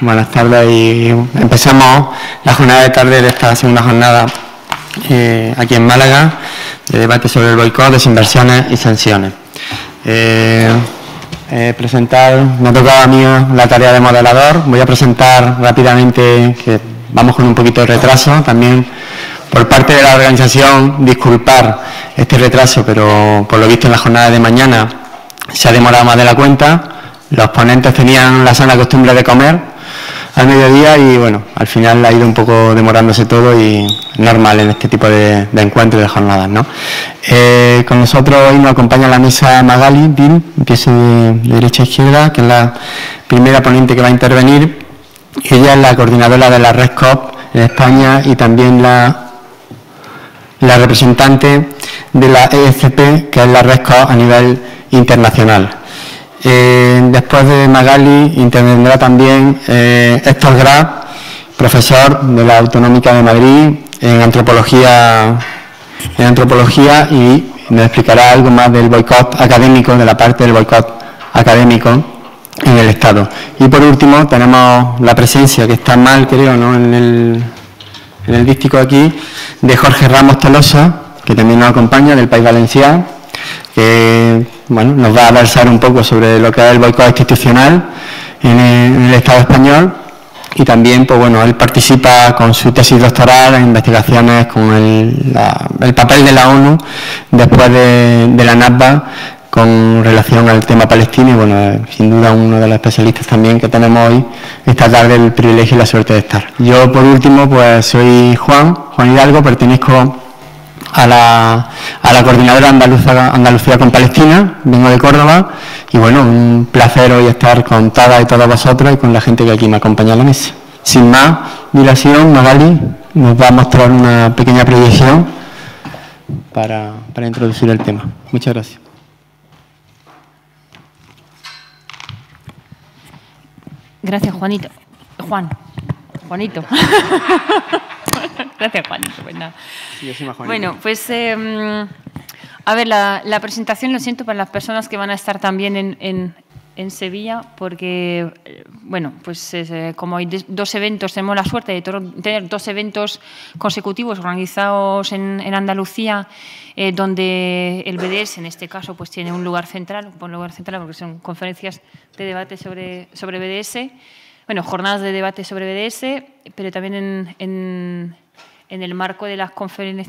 Buenas tardes y empezamos la jornada de tarde de esta segunda jornada eh, aquí en Málaga de debate sobre el boicot, desinversiones y sanciones. Eh, eh, presentar, me ha tocado a mí la tarea de modelador. Voy a presentar rápidamente, que vamos con un poquito de retraso también. Por parte de la organización, disculpar este retraso, pero por lo visto en la jornada de mañana se ha demorado más de la cuenta. Los ponentes tenían la sana costumbre de comer al mediodía y bueno, al final ha ido un poco demorándose todo y normal en este tipo de, encuentros y de jornadas. ¿no? Eh, con nosotros hoy nos acompaña la mesa Magali Bill, empiece de, derecha a izquierda, que es la primera ponente que va a intervenir. Ella es la coordinadora de la Red COP en España y también la, la representante de la EFP, que es la Red COP a nivel internacional. Eh, después de Magali intervendrá también eh, Héctor Graf, profesor de la Autonómica de Madrid en antropología, en antropología y nos explicará algo más del boicot académico, de la parte del boicot académico en el Estado. Y por último tenemos la presencia, que está mal creo, ¿no? en, el, en el dístico aquí, de Jorge Ramos Tolosa, que también nos acompaña del País Valenciano que bueno, nos va a versar un poco sobre lo que es el boicot institucional en el, Estado español y también, pues bueno, él participa con su tesis doctoral en investigaciones con el, el papel de la ONU después de, la NAPA con relación al tema palestino y bueno, eh, sin duda uno de los especialistas también que tenemos hoy esta tarde el privilegio y la suerte de estar. Yo por último pues soy Juan, Juan Hidalgo, pertenezco a la, a la coordinadora andaluza, Andalucía con Palestina, vengo de Córdoba, y bueno, un placer hoy estar con todas y todas vosotros y con la gente que aquí me acompaña a la mesa. Sin más dilación, Magali nos va a mostrar una pequeña proyección para, para introducir el tema. Muchas gracias. Gracias, Juanito. Juan. Juanito. Gracias, Juan. bueno, pues em, a ver, la, presentación lo siento para las personas que van a estar también en, Sevilla, porque, eh, bueno, pues eh, como hay dos eventos, tenemos la suerte de tener dos eventos consecutivos organizados en, Andalucía, eh, donde el BDS, en este caso, pues tiene un lugar central, un lugar central, porque son conferencias de debate sobre, sobre BDS bueno, jornadas de debate sobre BDS, pero también en, en el marco de la,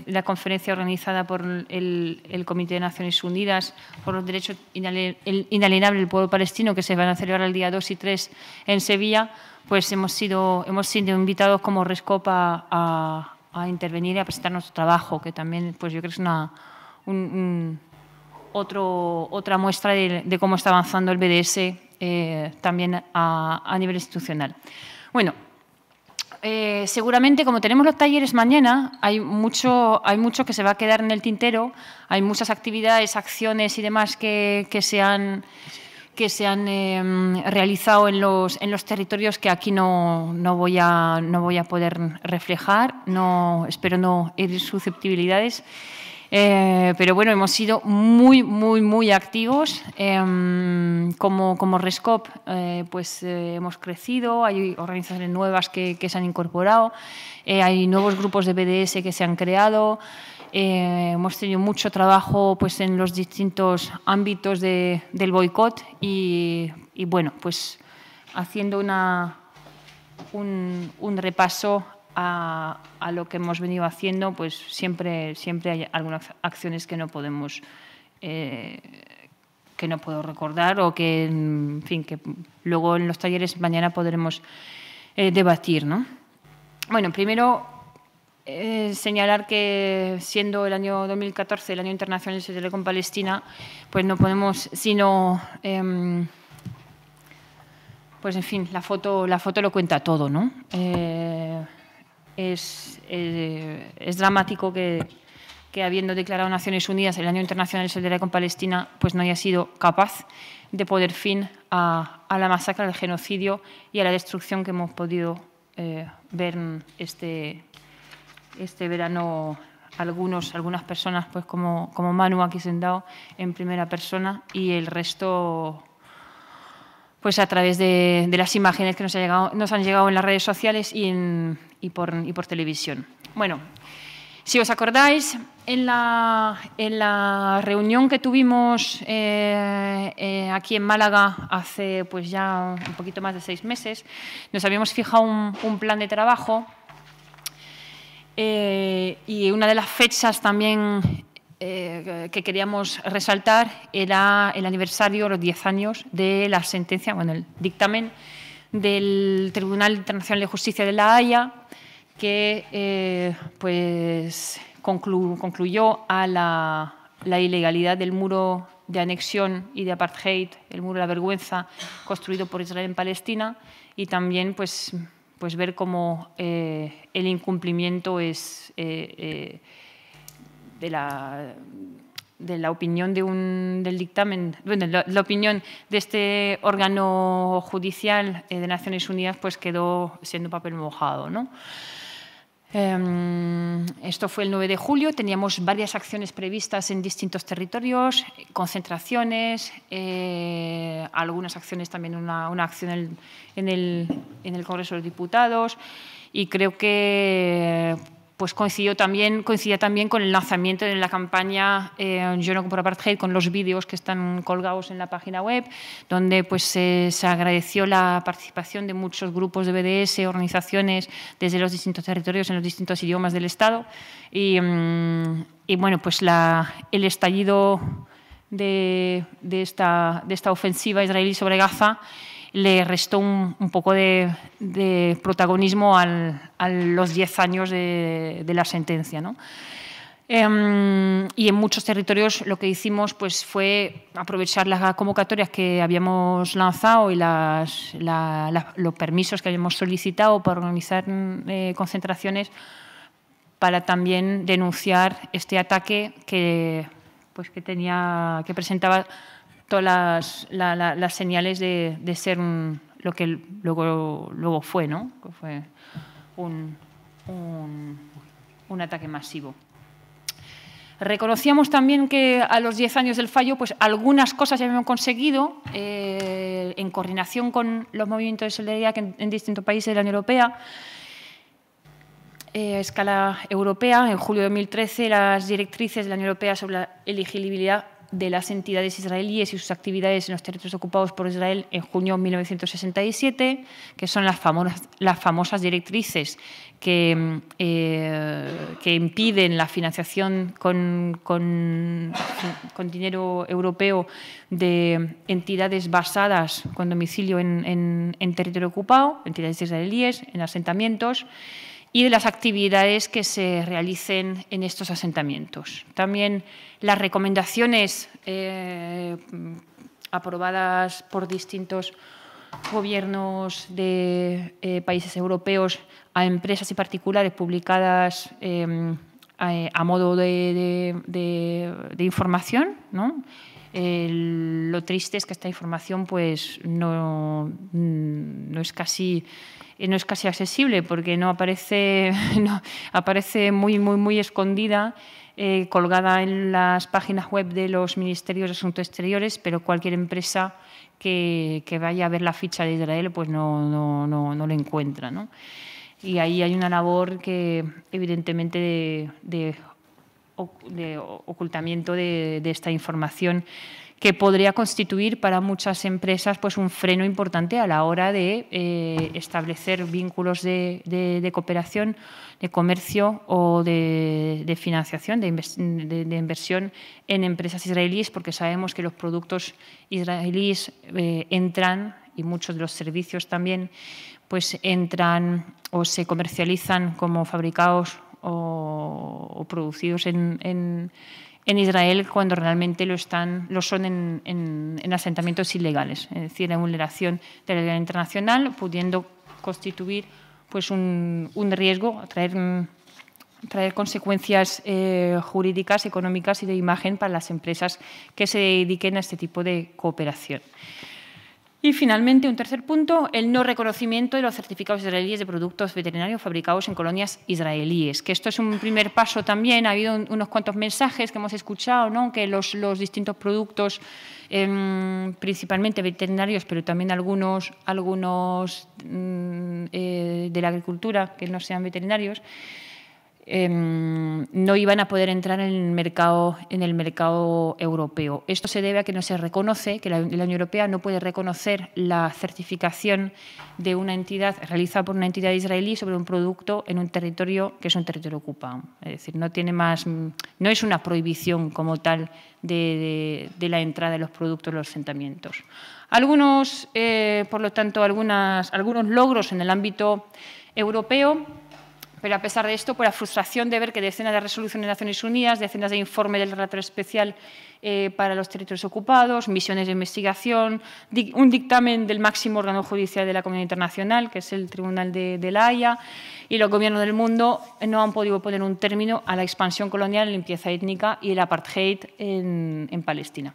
la conferencia organizada por el, Comité de Naciones Unidas por los Derechos Inalienables del Pueblo Palestino, que se van a celebrar el día 2 y 3 en Sevilla, pues hemos sido, hemos sido invitados como Rescopa a, intervenir y a presentar nuestro trabajo, que también pues yo creo es una, otra muestra de, cómo está avanzando el BDS eh, también a, a nivel institucional. Bueno, eh, seguramente como tenemos los talleres mañana, hay mucho, hay mucho que se va a quedar en el tintero, hay muchas actividades, acciones y demás que, se han que se han em, realizado en los, en los territorios que aquí no, no, voy a, no voy a poder reflejar, no, espero no ir susceptibilidades. Eh, pero bueno, hemos sido muy, muy, muy activos. Em, como, como Rescop, eh, pues eh, hemos crecido, hay organizaciones nuevas que, se han incorporado, hay nuevos grupos de BDS que se han creado. hemos tenido mucho trabajo pues, en los distintos ámbitos del boicot y, bueno, pues haciendo una, un repaso a, lo que hemos venido haciendo, pues siempre, siempre hay algunas acciones que no podemos, eh, que no puedo recordar o que, en fin, que luego en los talleres mañana podremos eh, debatir, ¿no? Bueno, primero eh, señalar que siendo el año 2014 el año internacional de con Palestina, pues no podemos sino em, pues en fin, la foto, la foto lo cuenta todo, ¿no? Eh, es, dramático que, habiendo declarado Naciones Unidas el Año Internacional de Solidaridad con Palestina, pues no haya sido capaz de poner fin a, la masacre, al genocidio y a la destrucción que hemos podido eh, ver este, este verano algunos, algunas personas, pues como, como Manu aquí sentado en primera persona y el resto pues a través de, de las imágenes que nos, ha llegado, nos, han llegado en las redes sociales y en, y por, y por televisión. Bueno, si os acordáis, en la, en la reunión que tuvimos eh, eh, aquí en Málaga hace pues ya un poquito más de seis meses, nos habíamos fijado un, plan de trabajo eh, y una de las fechas también que queríamos resaltar era el aniversario, los 10 años de la sentencia, bueno, el dictamen del Tribunal Internacional de Justicia de La Haya, que eh, pues, concluyó a la, ilegalidad del muro de anexión y de apartheid, el muro de la vergüenza construido por Israel en Palestina y también pues, pues ver cómo eh, el incumplimiento es eh, de la de la opinión de un, del dictamen, bueno, la, opinión de este órgano judicial eh, de Naciones Unidas pues quedó siendo papel mojado, ¿no? Em, esto fue el 9 de julio, teníamos varias acciones previstas en distintos territorios, concentraciones, eh, algunas acciones también, una, acción en el, en el, Congreso de Diputados y creo que pues, coincidió también, coincidía también con el lanzamiento de la campaña eh, Yo no compro apartheid, con los vídeos que están colgados en la página web, donde pues eh, se agradeció la participación de muchos grupos de BDS, organizaciones desde los distintos territorios en los distintos idiomas del Estado. Y, mm, bueno, pues el estallido esta, de esta ofensiva israelí sobre Gaza le restó un, poco de, protagonismo a los 10 años de, la sentencia. Em, y en muchos territorios lo que hicimos pues, fue aprovechar las convocatorias que habíamos lanzado y los permisos que habíamos solicitado para organizar eh, concentraciones para también denunciar este ataque que, pues, que, tenía, que presentaba todas las, señales de, ser lo que luego, fue, ¿no? Que fue un, ataque masivo. Reconocíamos también que a los diez años del fallo, pues algunas cosas ya habíamos conseguido eh, en coordinación con los movimientos de solidaridad en, distintos países de la Unión Europea. Eh, a escala europea, en julio de 2013, las directrices de la Unión Europea sobre la elegibilidad de las entidades israelíes y sus actividades en los territorios ocupados por Israel en junio de 1967, que son las famosas, directrices que, mm, eh, que, impiden la financiación con, con, dinero europeo de entidades basadas con domicilio en territorio ocupado, entidades israelíes, en asentamientos y de las actividades que se realicen en estos asentamientos. También las recomendaciones eh, aprobadas por distintos gobiernos de eh, países europeos a empresas y particulares publicadas eh, a, modo de, información, ¿no? lo triste es que esta información pues, no, mm, no, es casi, eh, no es casi accesible porque no aparece, no, aparece muy, muy, muy escondida. Eh, colgada en las páginas web de los ministerios de Asuntos Exteriores, pero cualquier empresa que, vaya a ver la ficha de Israel pues no, no, la encuentra. Y ahí hay una labor que evidentemente de de ocultamiento de, esta información que podría constituir para muchas empresas pues, un freno importante a la hora de eh, establecer vínculos de, cooperación, de comercio o de, financiación, de, inversión en empresas israelíes, porque sabemos que los productos israelíes eh, entran y muchos de los servicios también pues entran o se comercializan como fabricados o, producidos en, en, Israel cuando realmente lo, están, lo son en, asentamientos ilegales, es decir, la vulneración de la ley internacional, pudiendo constituir pues, un, riesgo, traer, traer consecuencias eh, jurídicas, económicas y de imagen para las empresas que se dediquen a este tipo de cooperación. Y finalmente, un tercer punto, el no reconocimiento de los certificados israelíes de productos veterinarios fabricados en colonias israelíes, que esto es un primer paso también. Ha habido unos cuantos mensajes que hemos escuchado, ¿no? que los, distintos productos, em, principalmente veterinarios, pero también algunos, mm, eh, de la agricultura que no sean veterinarios, Em, no iban a poder entrar en el, mercado, en el mercado europeo. Esto se debe a que no se reconoce, que la, Unión Europea no puede reconocer la certificación de una entidad realizada por una entidad israelí sobre un producto en un territorio que es un territorio ocupado. Es decir, no tiene más, no es una prohibición como tal de, la entrada de los productos, los asentamientos. Algunos, eh, por lo tanto, algunos logros en el ámbito europeo pero a pesar de esto, por la frustración de ver que decenas de resoluciones de Naciones Unidas, decenas de informes del relator especial eh, para los territorios ocupados, misiones de investigación, un dictamen del máximo órgano judicial de la Comunidad Internacional, que es el Tribunal de, la Haya, y los gobiernos del mundo no han podido poner un término a la expansión colonial, la limpieza étnica y el apartheid en Palestina.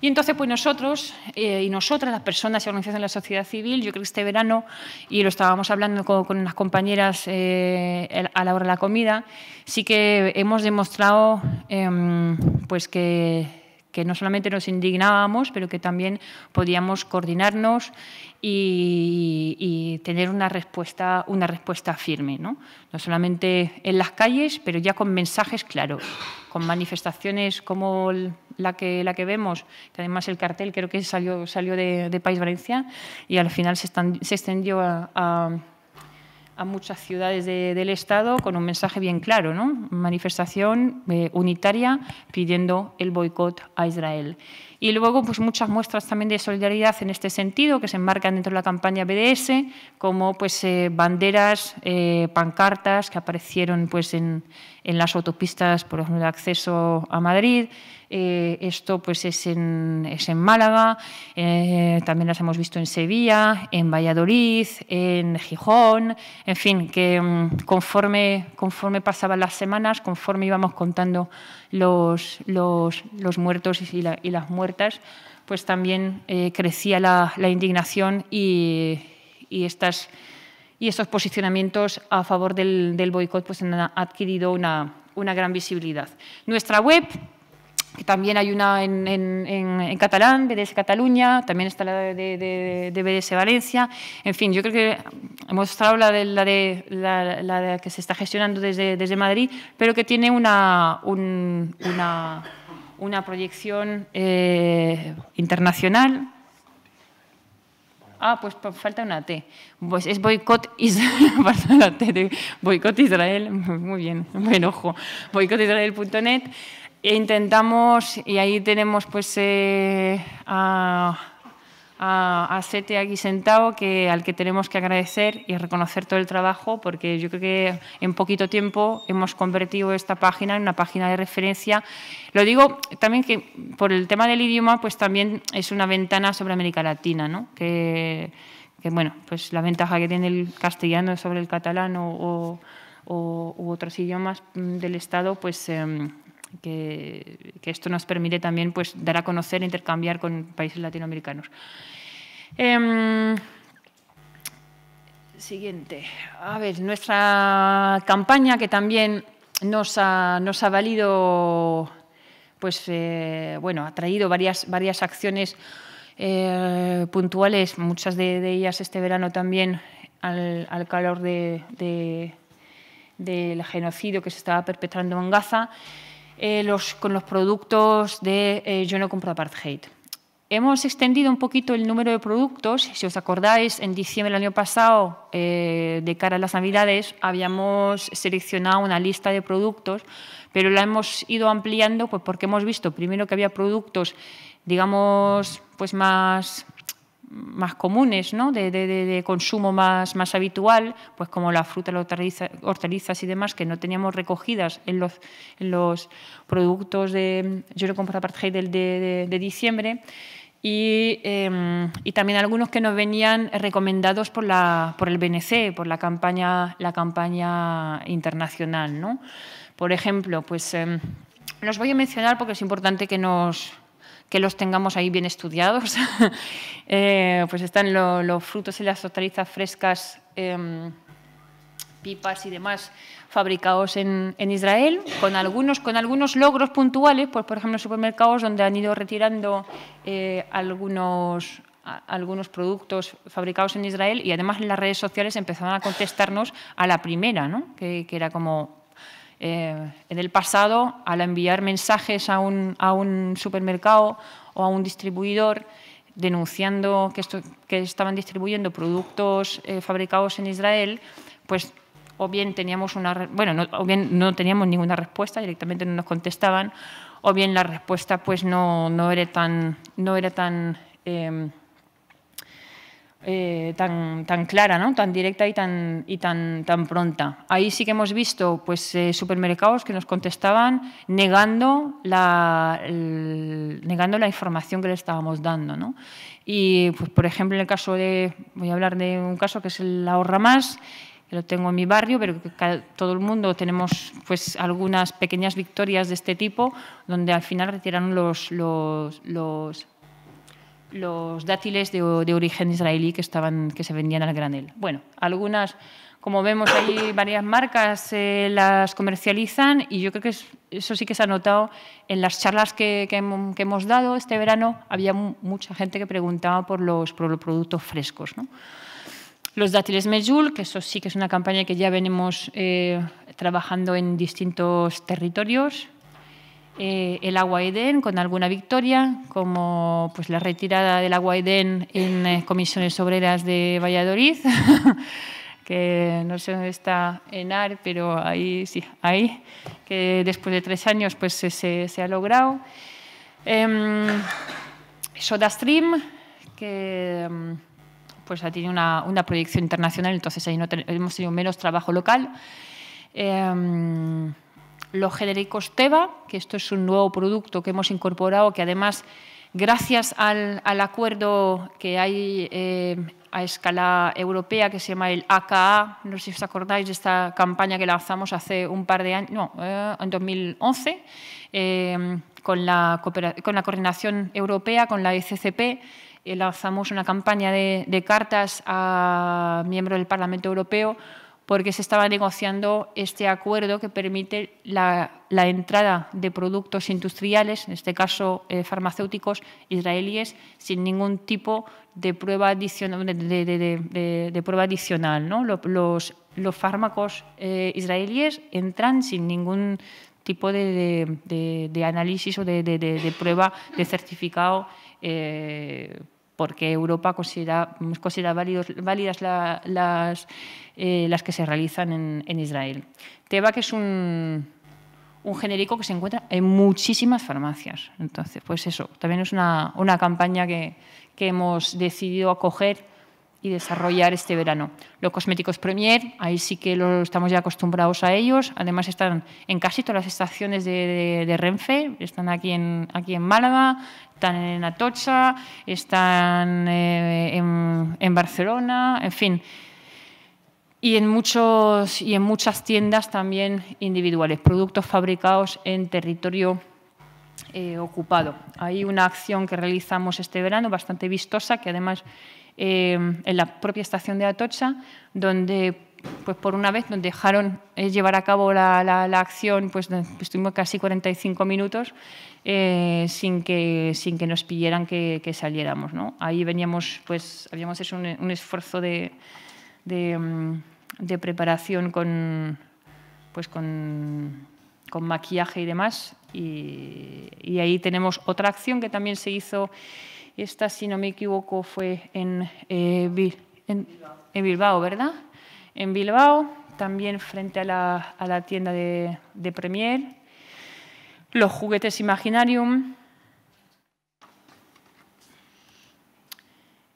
Y entonces, pues nosotros eh, y nosotras, las personas y organizaciones de la sociedad civil, yo creo que este verano, y lo estábamos hablando con, unas compañeras eh, a la hora de la comida, sí que hemos demostrado em, pues que que no solamente nos indignábamos, pero que también podíamos coordinarnos y, tener una respuesta, una respuesta firme, ¿no? solamente en las calles, pero ya con mensajes claros, con manifestaciones como la que, la que vemos, que además el cartel creo que salió, salió de, País Valencia y al final se, extendió a a muchas ciudades del Estado con un mensaje bien claro, ¿no? Manifestación eh, unitaria pidiendo el boicot a Israel. Y luego, pues muchas muestras también de solidaridad en este sentido, que se enmarcan dentro de la campaña BDS, como pues eh, banderas, eh, pancartas que aparecieron pues en, en, las autopistas, por ejemplo, de acceso a Madrid. Eh, esto pues es en, es en Málaga, también las hemos visto en Sevilla, en Valladolid, en Gijón, en fin, que mm, conforme, conforme pasaban las semanas, conforme íbamos contando los, los, los muertos y, las muertas, pues también eh, crecía la, indignación y, estas, y, estos posicionamientos a favor del, del boicot pues, han adquirido una, una gran visibilidad. Nuestra web también hay una en, catalán, BDS Cataluña, también está la de, BDS Valencia. En fin, yo creo que hemos estado la, de, la, de, la, que se está gestionando desde, Madrid, pero que tiene una, una, proyección eh, internacional. Ah, pues falta una T. Pues es boicot Israel, muy bien, buen ojo, Boycottisrael.net intentamos, y ahí tenemos pues eh, a, a, a, aquí sentado, que, al que tenemos que agradecer y reconocer todo el trabajo, porque yo creo que en poquito tiempo hemos convertido esta página en una página de referencia. Lo digo también que por el tema del idioma, pues también es una ventana sobre América Latina, ¿no? que, que bueno, pues la ventaja que tiene el castellano sobre el catalán o, u otros idiomas mm, del Estado, pues... Em, que, esto nos permite también pues, dar a conocer e intercambiar con países latinoamericanos. Em, siguiente. A ver, nuestra campaña que también nos ha, valido, pues, eh, bueno, ha traído varias, varias acciones eh, puntuales, muchas de, ellas este verano también al, calor del genocidio que se estaba perpetrando en Gaza. Eh, con los productos de eh, Yo no compro apartheid. Hemos extendido un poquito el número de productos. Si os acordáis, en diciembre del año pasado, eh, de cara a las Navidades, habíamos seleccionado una lista de productos, pero la hemos ido ampliando pues, porque hemos visto primero que había productos, digamos, pues más más comunes, ¿no? de, consumo más, más habitual, pues como la fruta, las hortalizas y demás que no teníamos recogidas en los, los productos de, yo lo compré partir del de, diciembre, em, y, también algunos que nos venían recomendados por, la, por el BNC, por la campaña, la campaña internacional. ¿no? Por ejemplo, pues em, los voy a mencionar porque es importante que nos, que los tengamos ahí bien estudiados. Eh, pues están los frutos y las hortalizas frescas, em, pipas y demás fabricados en, Israel, con algunos, con algunos logros puntuales, pues, por ejemplo, supermercados donde han ido retirando eh, algunos, algunos productos fabricados en Israel y además en las redes sociales empezaron a contestarnos a la primera, que, que, era como, eh, en el pasado, al enviar mensajes a un, a un supermercado o a un distribuidor denunciando que, estaban distribuyendo productos eh, fabricados en Israel, pues o bien teníamos una no, teníamos ninguna respuesta directamente no nos contestaban o bien la respuesta pues no, era tan em, eh, tan, tan clara, ¿no? tan directa y tan, y tan, tan pronta. Ahí sí que hemos visto pues, eh, supermercados que nos contestaban negando la, negando la información que le estábamos dando. ¿no? Y, pues, por ejemplo, en el caso de, voy a hablar de un caso que es el ahorra más, que lo tengo en mi barrio, pero que todo el mundo tenemos pues algunas pequeñas victorias de este tipo, donde al final retiraron los, los, los los dátiles de, origen israelí que, estaban, que se vendían al granel. Bueno, algunas, como vemos, hay varias marcas eh, las comercializan y yo creo que eso sí que se ha notado en las charlas que, hemos dado este verano. Había mucha gente que preguntaba por los, productos frescos. Los dátiles Mejul, que eso sí que es una campaña que ya venimos eh, trabajando en distintos territorios, eh, el agua Edén con alguna victoria, como pues, la retirada del agua Edén en eh, comisiones obreras de Valladolid, que no sé dónde está Enar, pero ahí sí, ahí, que después de tres años pues, se, ha logrado. Em, SodaStream, que em, pues, ha tenido una, proyección internacional, entonces ahí no hemos tenido menos trabajo local. Em, los Genéricos Teva, que esto es un nuevo producto que hemos incorporado, que además, gracias al, acuerdo que hay eh, a escala europea, que se llama el AKA, no sé si os acordáis de esta campaña que lanzamos hace un par de años, no, eh, en 2011, eh, con, la, con la coordinación europea, con la SCP, e lanzamos una campaña de cartas a miembros del Parlamento Europeo porque se estaba negociando este acuerdo que permite la, entrada de productos industriales, en este caso eh, farmacéuticos israelíes, sin ningún tipo de prueba adicional. De, prueba adicional ¿no? los, fármacos eh, israelíes entran sin ningún tipo de, análisis o de, prueba de certificado. Eh, porque Europa considera, considera válidos, válidas las, eh, las, que se realizan en, en Israel. que es un, genérico que se encuentra en muchísimas farmacias. Entonces, pues eso, también es una, campaña que, hemos decidido acoger y desarrollar este verano. Los cosméticos Premier, ahí sí que lo estamos ya acostumbrados a ellos. Además están en casi todas las estaciones de, Renfe, están aquí en, aquí en Málaga, están en Atocha, están eh, en, Barcelona, en fin. Y en, muchos, y en muchas tiendas también individuales, productos fabricados en territorio eh, ocupado. Hay una acción que realizamos este verano bastante vistosa, que además eh, en la propia estación de Atocha, donde pues por una vez nos dejaron eh, llevar a cabo la, acción, pues estuvimos pues casi 45 minutos eh, sin, que, sin que nos pidieran que, saliéramos. ¿no? Ahí veníamos, pues habíamos hecho un, esfuerzo de, mm, preparación pues con, maquillaje y demás. Y, ahí tenemos otra acción que también se hizo, esta si no me equivoco fue en, eh, en, en Bilbao, ¿verdad? en Bilbao, también frente a la, tienda de, Premier, los juguetes Imaginarium,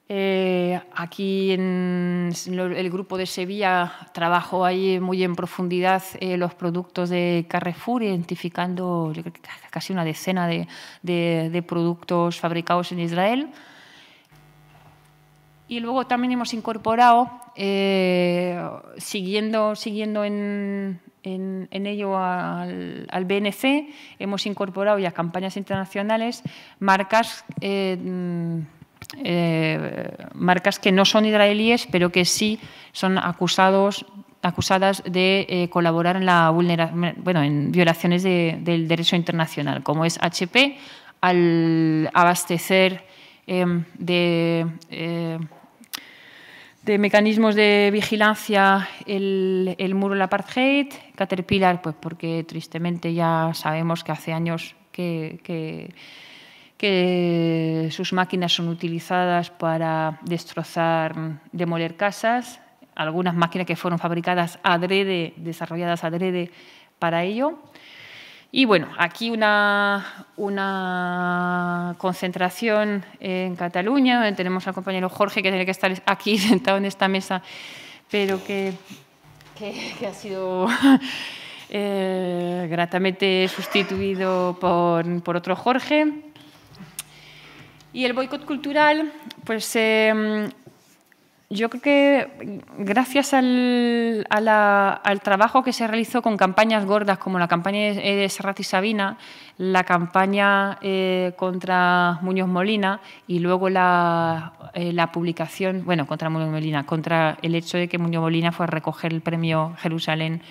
eh, aquí en el grupo de Sevilla trabajo ahí muy en profundidad eh, los productos de Carrefour, identificando casi una decena de productos fabricados en Israel. Y luego también hemos incorporado, eh, siguiendo, siguiendo en, ello al, al, BNC, hemos incorporado ya campañas internacionales, marcas, eh, mm, eh, marcas que no son israelíes, pero que sí son acusados acusadas de colaborar en la bueno, en violaciones del derecho internacional, como es HP al abastecer em, de de mecanismos de vigilancia el, muro, la apartheid, Caterpillar, pues porque tristemente ya sabemos que hace años que, que sus máquinas son utilizadas para destrozar, demoler casas, algunas máquinas que fueron fabricadas adrede, desarrolladas adrede para ello. Y bueno, aquí una, una concentración en Cataluña, donde tenemos al compañero Jorge, que tiene que estar aquí sentado en esta mesa, pero que, ha sido eh, gratamente sustituido por, otro Jorge. Y el boicot cultural, pues em, yo creo que gracias al, al, trabajo que se realizó con campañas gordas como la campaña de eh, Serrat y Sabina, la campaña eh, contra Muñoz Molina y luego eh, la, publicación, bueno, contra Muñoz Molina, contra el hecho de que Muñoz Molina fue a recoger el premio Jerusalén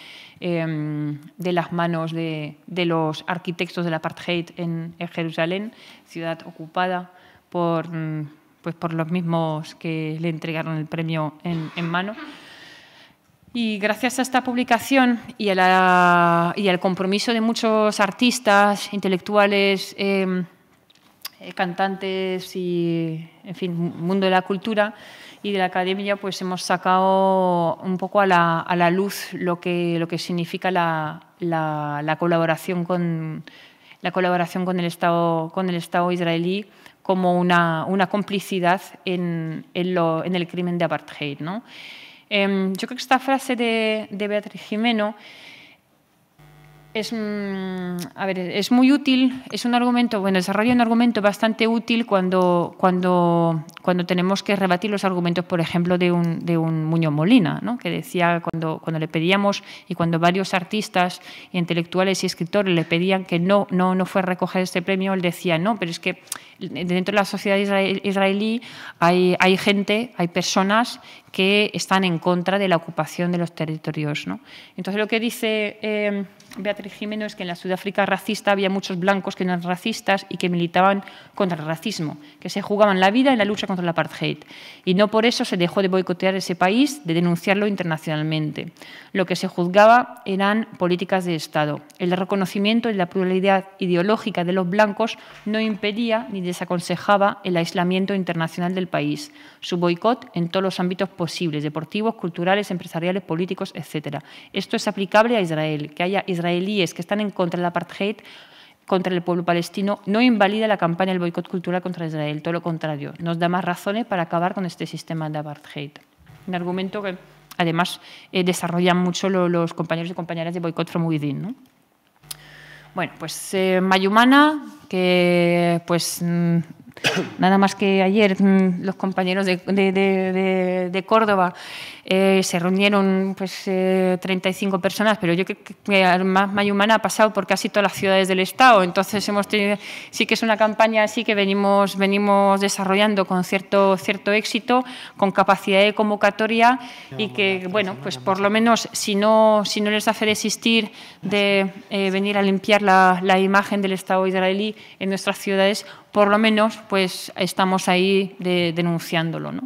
em, de las manos de, los arquitectos del apartheid en Jerusalén, ciudad ocupada por mm, pues por los mismos que le entregaron el premio en, mano. Y gracias a esta publicación y, y al compromiso de muchos artistas, intelectuales, em, eh, cantantes y, en fin, mundo de la cultura y de la academia, pues hemos sacado un poco a la, luz lo que, lo que significa la, la, colaboración con, la colaboración con el Estado, con el Estado israelí como una, complicidad en, el crimen de apartheid. Em, yo creo que esta frase de, de Beatriz Jimeno es, mm, a ver, es muy útil, es un argumento, bueno, desarrolla un argumento bastante útil cuando, cuando, cuando tenemos que rebatir los argumentos, por ejemplo, de un, de un Muñoz Molina, ¿no? que decía cuando, cuando le pedíamos y cuando varios artistas, intelectuales y escritores le pedían que no, no, no fue a recoger este premio, él decía, no, pero es que dentro de la sociedad israelí hay, hay gente, hay personas que están en contra de la ocupación de los territorios. ¿no? Entonces, lo que dice... Eh, Beatriz Jiménez que en la Sudáfrica racista había muchos blancos que eran racistas y que militaban contra el racismo, que se jugaban la vida en la lucha contra el apartheid. Y no por eso se dejó de boicotear ese país, de denunciarlo internacionalmente. Lo que se juzgaba eran políticas de Estado. El reconocimiento de la pluralidad ideológica de los blancos no impedía ni desaconsejaba el aislamiento internacional del país su boicot en todos los ámbitos posibles, deportivos, culturales, empresariales, políticos, etc. Esto es aplicable a Israel. Que haya israelíes que están en contra del apartheid contra el pueblo palestino no invalida la campaña del boicot cultural contra Israel, todo lo contrario, nos da más razones para acabar con este sistema de apartheid. Un argumento que además eh, desarrollan mucho los compañeros y compañeras de boicot from Within. Bueno, pues eh, Mayumana, que pues mm, Nada más que ayer mm, los compañeros de, Córdoba eh, se reunieron pues, 35 eh, personas, pero yo creo que más Mayumana ha pasado por casi todas las ciudades del Estado. Entonces, hemos tenido, sí que es una campaña así que venimos, venimos desarrollando con cierto, cierto éxito, con capacidad de convocatoria y que, bueno, pues por lo menos si no, si no les hace desistir de eh, venir a limpiar la imagen del Estado israelí en nuestras ciudades, por lo menos pues estamos ahí denunciándolo. ¿no?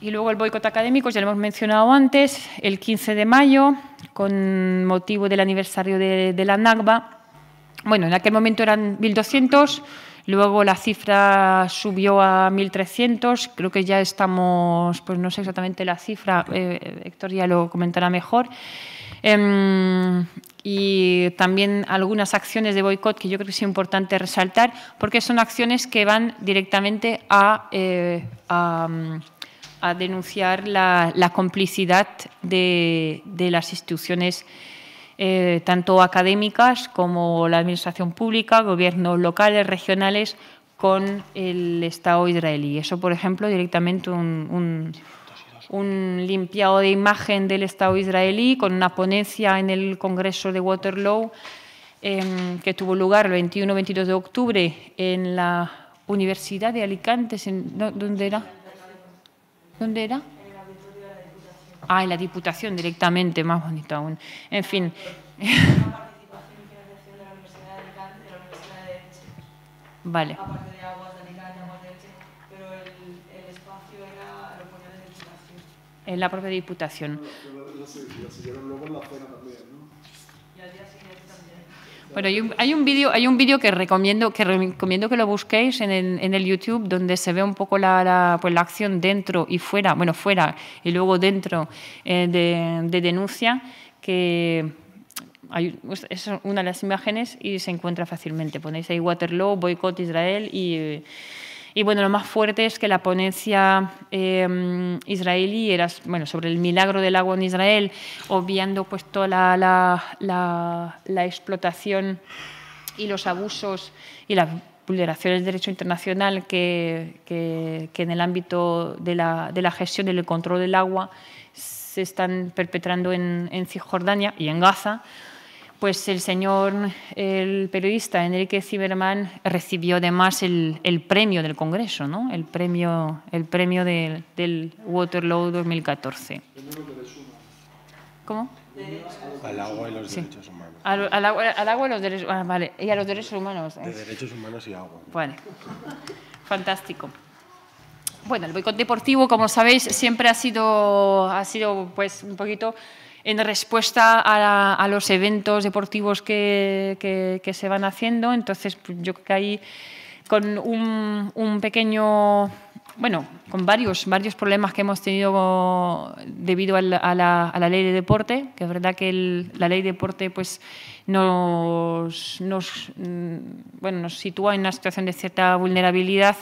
Y luego el boicot académico, ya lo hemos mencionado antes, el 15 de mayo, con motivo del aniversario de, la NAGBA. Bueno, en aquel momento eran 1.200, luego la cifra subió a 1.300, creo que ya estamos, pues no sé exactamente la cifra, eh, Héctor ya lo comentará mejor. Em, y también algunas acciones de boicot que yo creo que es importante resaltar, porque son acciones que van directamente a, eh, mm, a, denunciar la, complicidad de, las instituciones, eh, tanto académicas como la administración pública, gobiernos locales, regionales, con el Estado israelí. Eso, por ejemplo, directamente un un limpiado de imagen del Estado israelí con una ponencia en el Congreso de Waterloo em, que tuvo lugar el 21-22 de octubre en la Universidad de Alicante, ¿dónde era? ¿Dónde era? Ah, en la Diputación directamente, más bonito aún. En fin. Vale. en la propia Diputación. Bueno, hay un, vídeo, hay un vídeo que recomiendo, que recomiendo que lo busquéis en el, YouTube, donde se ve un poco la, pues la, acción dentro y fuera, bueno, fuera y luego dentro eh, de, denuncia, que pues, es una de las imágenes y se encuentra fácilmente. Ponéis ahí Waterloo, boicot Israel y y bueno, lo más fuerte es que la ponencia em, israelí era sobre el milagro del agua en Israel, obviando pues toda la, explotación y los abusos y las vulneraciones del derecho internacional que, en el ámbito de la, gestión y el control del agua se están perpetrando en Cisjordania y en Gaza pues el señor, el periodista Enrique Zimmerman recibió además el, premio del Congreso, ¿no? el premio, el premio del, Waterloo 2014. ¿Cómo? Al agua y los derechos humanos. Al, agua, y los derechos ah, vale. Y a los derechos humanos. Eh. De derechos humanos y agua. Vale. Fantástico. Bueno, el boicot deportivo, como sabéis, siempre ha sido, ha sido pues, un poquito en respuesta a, los eventos deportivos que, se van haciendo. Entonces, pues, yo creo que ahí con un, pequeño bueno, con varios, varios problemas que hemos tenido debido a la, ley de deporte, que es verdad que la ley de deporte pues, nos, mm, bueno, nos sitúa en una situación de cierta vulnerabilidad,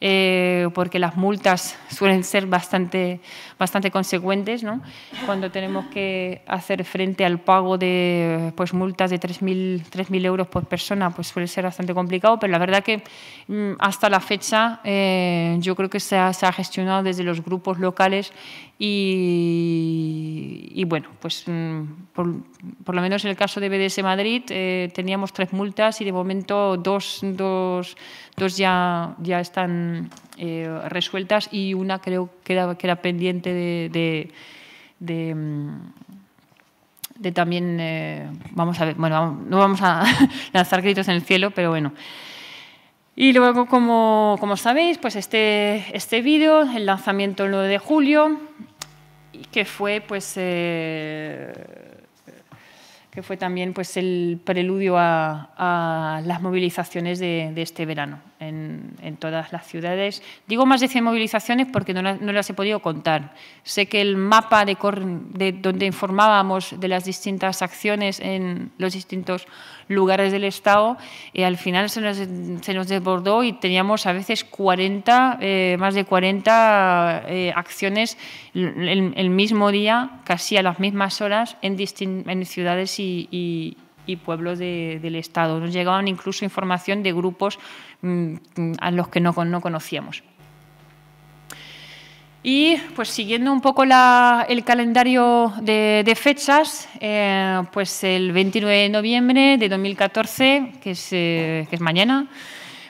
eh, porque las multas suelen ser bastante, bastante consecuentes, ¿no? cuando tenemos que hacer frente al pago de pues, multas de 3.000 euros por persona, pues suele ser bastante complicado, pero la verdad que mm, hasta la fecha eh, yo creo que se ha, gestionado desde los grupos locales y, y bueno, pues mm, por, lo menos en el caso de BDS Madrid eh, teníamos tres multas y de momento dos, dos, dos ya, ya están eh, resueltas y una creo que era pendiente de, mm, también, eh, vamos a ver, bueno, no vamos a lanzar gritos en el cielo, pero bueno. Y luego, como, como sabéis, pues este, este vídeo, el lanzamiento el 9 de julio, que fue pues... Eh, que fue también pues, el preludio a, las movilizaciones de este verano en, todas las ciudades. Digo más de 100 movilizaciones porque no, las he podido contar. Sé que el mapa de, de, donde informábamos de las distintas acciones en los distintos lugares del Estado, eh, al final se nos, desbordó y teníamos a veces 40, eh, más de 40 eh, acciones el, mismo día, casi a las mismas horas, en, distintas ciudades y, y y pueblos del Estado. Nos llegaban incluso información de grupos mm, a los que no, conocíamos. Y pues siguiendo un poco el calendario de, fechas, eh, pues el 29 de noviembre de 2014, que es, eh, que es mañana,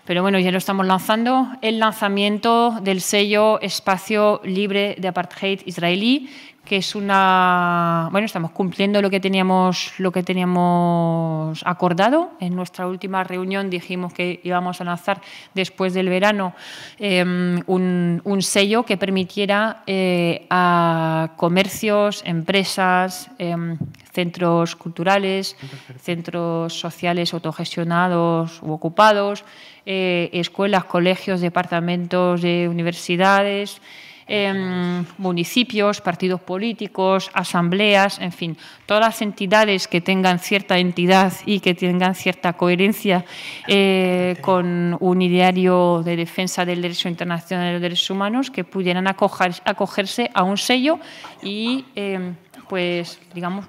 pero bueno, ya lo estamos lanzando, el lanzamiento del sello Espacio Libre de Apartheid Israelí, que es una bueno estamos cumpliendo lo que teníamos lo que teníamos acordado en nuestra última reunión dijimos que íbamos a lanzar después del verano em, un, sello que permitiera eh, a comercios empresas em, centros culturales centros sociales autogestionados u ocupados eh, escuelas colegios departamentos de universidades Em, municipios, partidos políticos, asambleas, en fin, todas las entidades que tengan cierta entidad y que tengan cierta coherencia eh, con un ideario de defensa del derecho internacional de los derechos humanos que pudieran acogerse a un sello y, em, pues, digamos,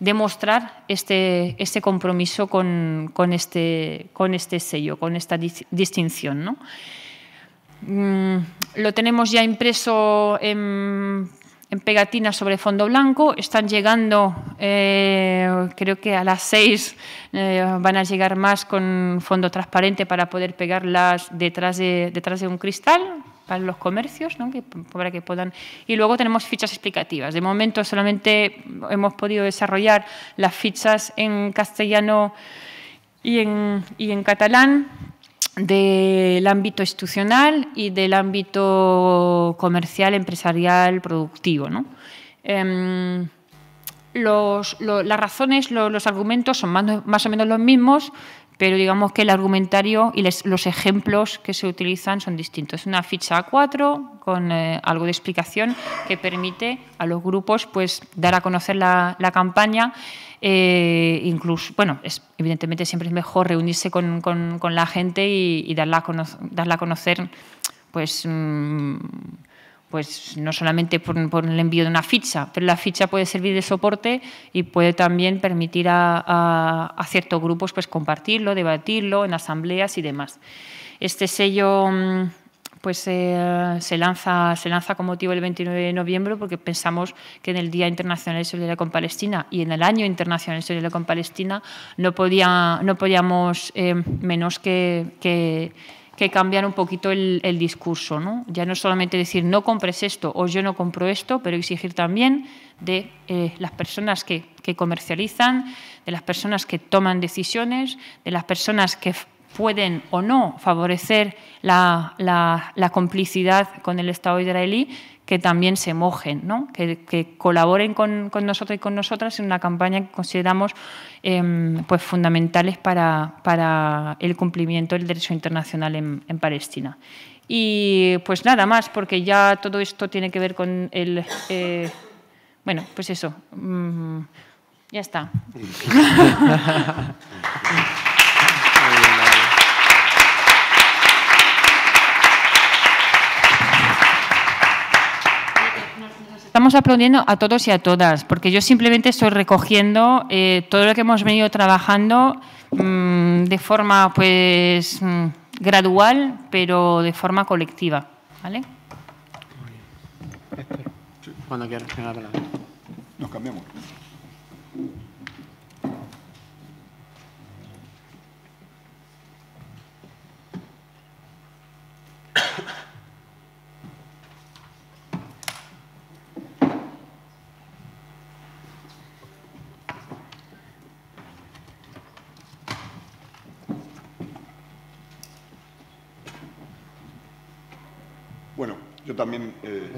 demostrar este, este compromiso con, este, con este sello, con esta distinción, ¿no? Mm, lo tenemos ya impreso en, pegatina sobre fondo blanco. Están llegando, eh, creo que a las seis eh, van a llegar más con fondo transparente para poder pegarlas detrás de, detrás de un cristal para los comercios, para que puedan. Y luego tenemos fichas explicativas. De momento solamente hemos podido desarrollar las fichas en castellano y y en catalán del ámbito institucional y del ámbito comercial, empresarial, productivo. Em, las razones, los argumentos son más, o menos los mismos, pero digamos que el argumentario y los ejemplos que se utilizan son distintos. Es Una ficha A4 con eh, algo de explicación que permite a los grupos pues, dar a conocer la campaña eh, incluso, bueno, evidentemente siempre es mejor reunirse con, la gente y, darla, a conocer, pues, mm, pues no solamente por, el envío de una ficha, pero la ficha puede servir de soporte y puede también permitir a, a ciertos grupos pues, compartirlo, debatirlo en asambleas y demás. Este sello mm, pues eh, se, lanza, se lanza con motivo el 29 de noviembre porque pensamos que en el Día Internacional Solidaridad con Palestina y en el Año Internacional Solidaridad con Palestina no, podía, no podíamos eh, menos que, que, cambiar un poquito el, discurso. ¿no? Ya no solamente decir no compres esto o yo no compro esto, pero exigir también de eh, las personas que, que comercializan, de las personas que toman decisiones, de las personas que pueden o no favorecer la, complicidad con el Estado israelí, que también se mojen, que, colaboren con, nosotros y con nosotras en una campaña que consideramos em, pues fundamentales para, para, el cumplimiento del derecho internacional en, Palestina. Y pues nada más, porque ya todo esto tiene que ver con el... Eh, bueno, pues eso. Mm, ya está. estamos aplaudiendo a todos y a todas, porque yo simplemente estoy recogiendo eh, todo lo que hemos venido trabajando mm, de forma pues mm, gradual, pero de forma colectiva. ¿Vale? Cuando Nos cambiamos. Yo también eh,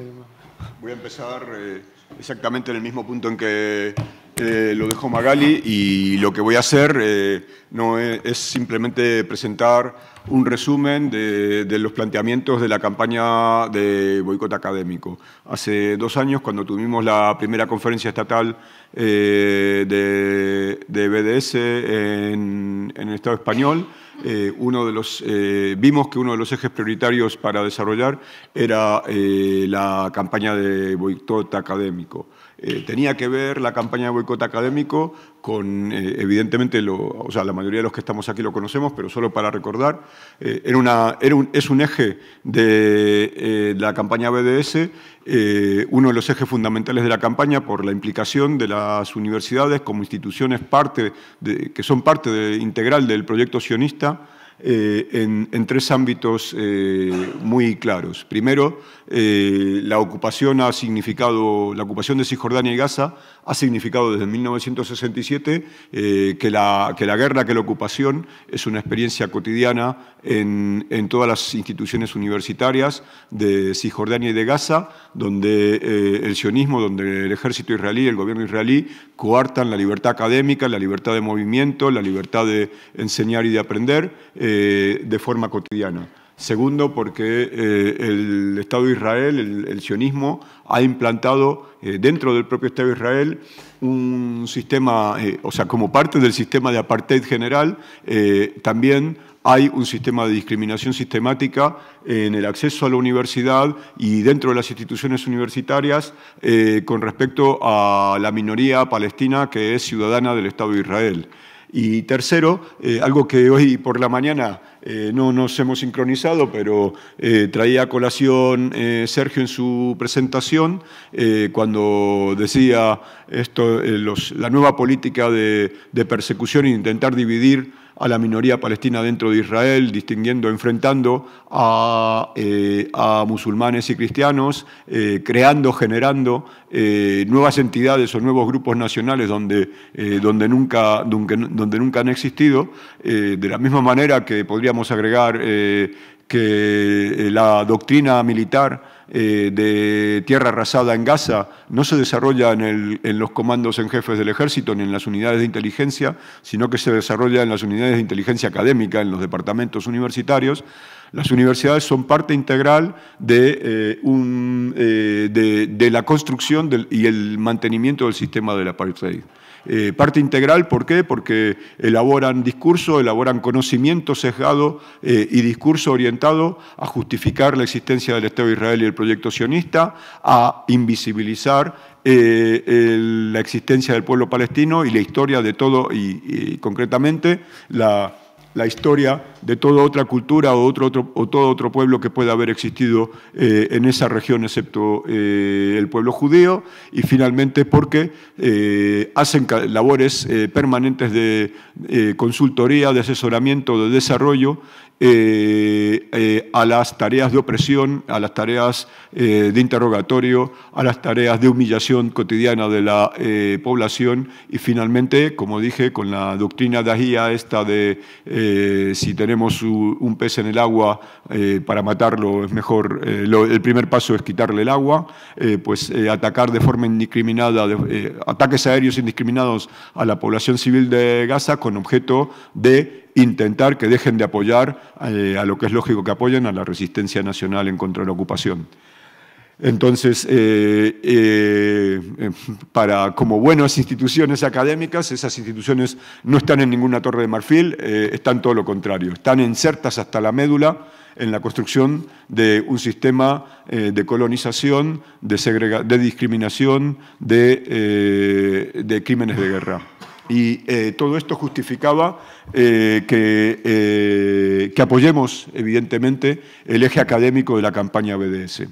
voy a empezar eh, exactamente en el mismo punto en que eh, lo dejo Magali y lo que voy a hacer eh, no eh, es, simplemente presentar un resumen de, los planteamientos de la campaña de boicot académico. Hace dos años, cuando tuvimos la primera conferencia estatal de, BDS en, el Estado español, vimos que uno de los ejes prioritarios para desarrollar era la campaña de boicot académico. Eh, tenía que ver la campaña de boicot académico con, eh, evidentemente, la mayoría de los que estamos aquí lo conocemos, pero solo para recordar, eh, es un eje de la campaña BDS, uno de los ejes fundamentales de la campaña por la implicación de las universidades como instituciones que son parte integral del proyecto sionista. Eh, en, tres ámbitos eh, muy claros. Primero, eh, la ocupación ha significado, la ocupación de Cisjordania y Gaza ha significado desde 1967 que la, que, la, guerra, que la ocupación es una experiencia cotidiana en, en todas las instituciones universitarias de Cisjordania y de Gaza, donde el sionismo, donde el ejército israelí, el gobierno israelí coartan la libertad académica, la libertad de movimiento, la libertad de enseñar y de aprender eh, de forma cotidiana. Segundo, porque eh, el Estado de Israel, el, sionismo, ha implantado eh, dentro del propio Estado de Israel un sistema, o sea, como parte del sistema de apartheid general, también hay un sistema de discriminación sistemática en el acceso a la universidad y dentro de las instituciones universitarias con respecto a la minoría palestina que es ciudadana del Estado de Israel. Y tercero, eh, algo que hoy por la mañana eh, no nos hemos sincronizado, pero eh, traía a colación Sergio en su presentación, cuando decía esto, la nueva política de, de persecución e intentar dividir a la minoría palestina dentro de Israel, distinguiendo, enfrentando a, eh, musulmanes y cristianos, eh, creando, generando eh, nuevas entidades o nuevos grupos nacionales donde, donde, nunca, donde, nunca han existido, de la misma manera que podríamos agregar que la doctrina militar eh, de tierra arrasada en Gaza no se desarrolla en, los comandos en jefes del ejército ni en las unidades de inteligencia, sino que se desarrolla en las unidades de inteligencia académica, en los departamentos universitarios. Las universidades son parte integral de, eh, eh, la construcción y el mantenimiento del sistema de la apartheid. Eh, parte integral, ¿por qué? Porque elaboran discurso, elaboran conocimiento sesgado eh, y discurso orientado a justificar la existencia del Estado de Israel y el proyecto sionista, a invisibilizar eh, la existencia del pueblo palestino y la historia de todo y concretamente la la historia de toda otra cultura o, otro, o todo otro pueblo que pueda haber existido eh, en esa región, excepto eh, el pueblo judío, y finalmente porque eh, hacen labores permanentes de consultoría, de asesoramiento, de desarrollo eh, eh, a las tareas de opresión, a las tareas eh, de interrogatorio, a las tareas de humillación cotidiana de la población y finalmente, como dije, con la doctrina de Ajía esta de si tenemos un pez en el agua para matarlo es mejor, el primer paso es quitarle el agua, pues atacar de forma indiscriminada, ataques aéreos indiscriminados a la población civil de Gaza con objeto de intentar que dejen de apoyar eh, a lo que es lógico que apoyen, a la resistencia nacional en contra de la ocupación. Entonces, eh, eh, para, como buenas instituciones académicas, esas instituciones no están en ninguna torre de marfil, están todo lo contrario, están insertas hasta la médula en la construcción de un sistema de colonización, de, de discriminación, de crímenes de guerra. Y eh, todo esto justificaba eh, que, eh, que, apoyemos, evidentemente, el eje académico de la campaña BDS.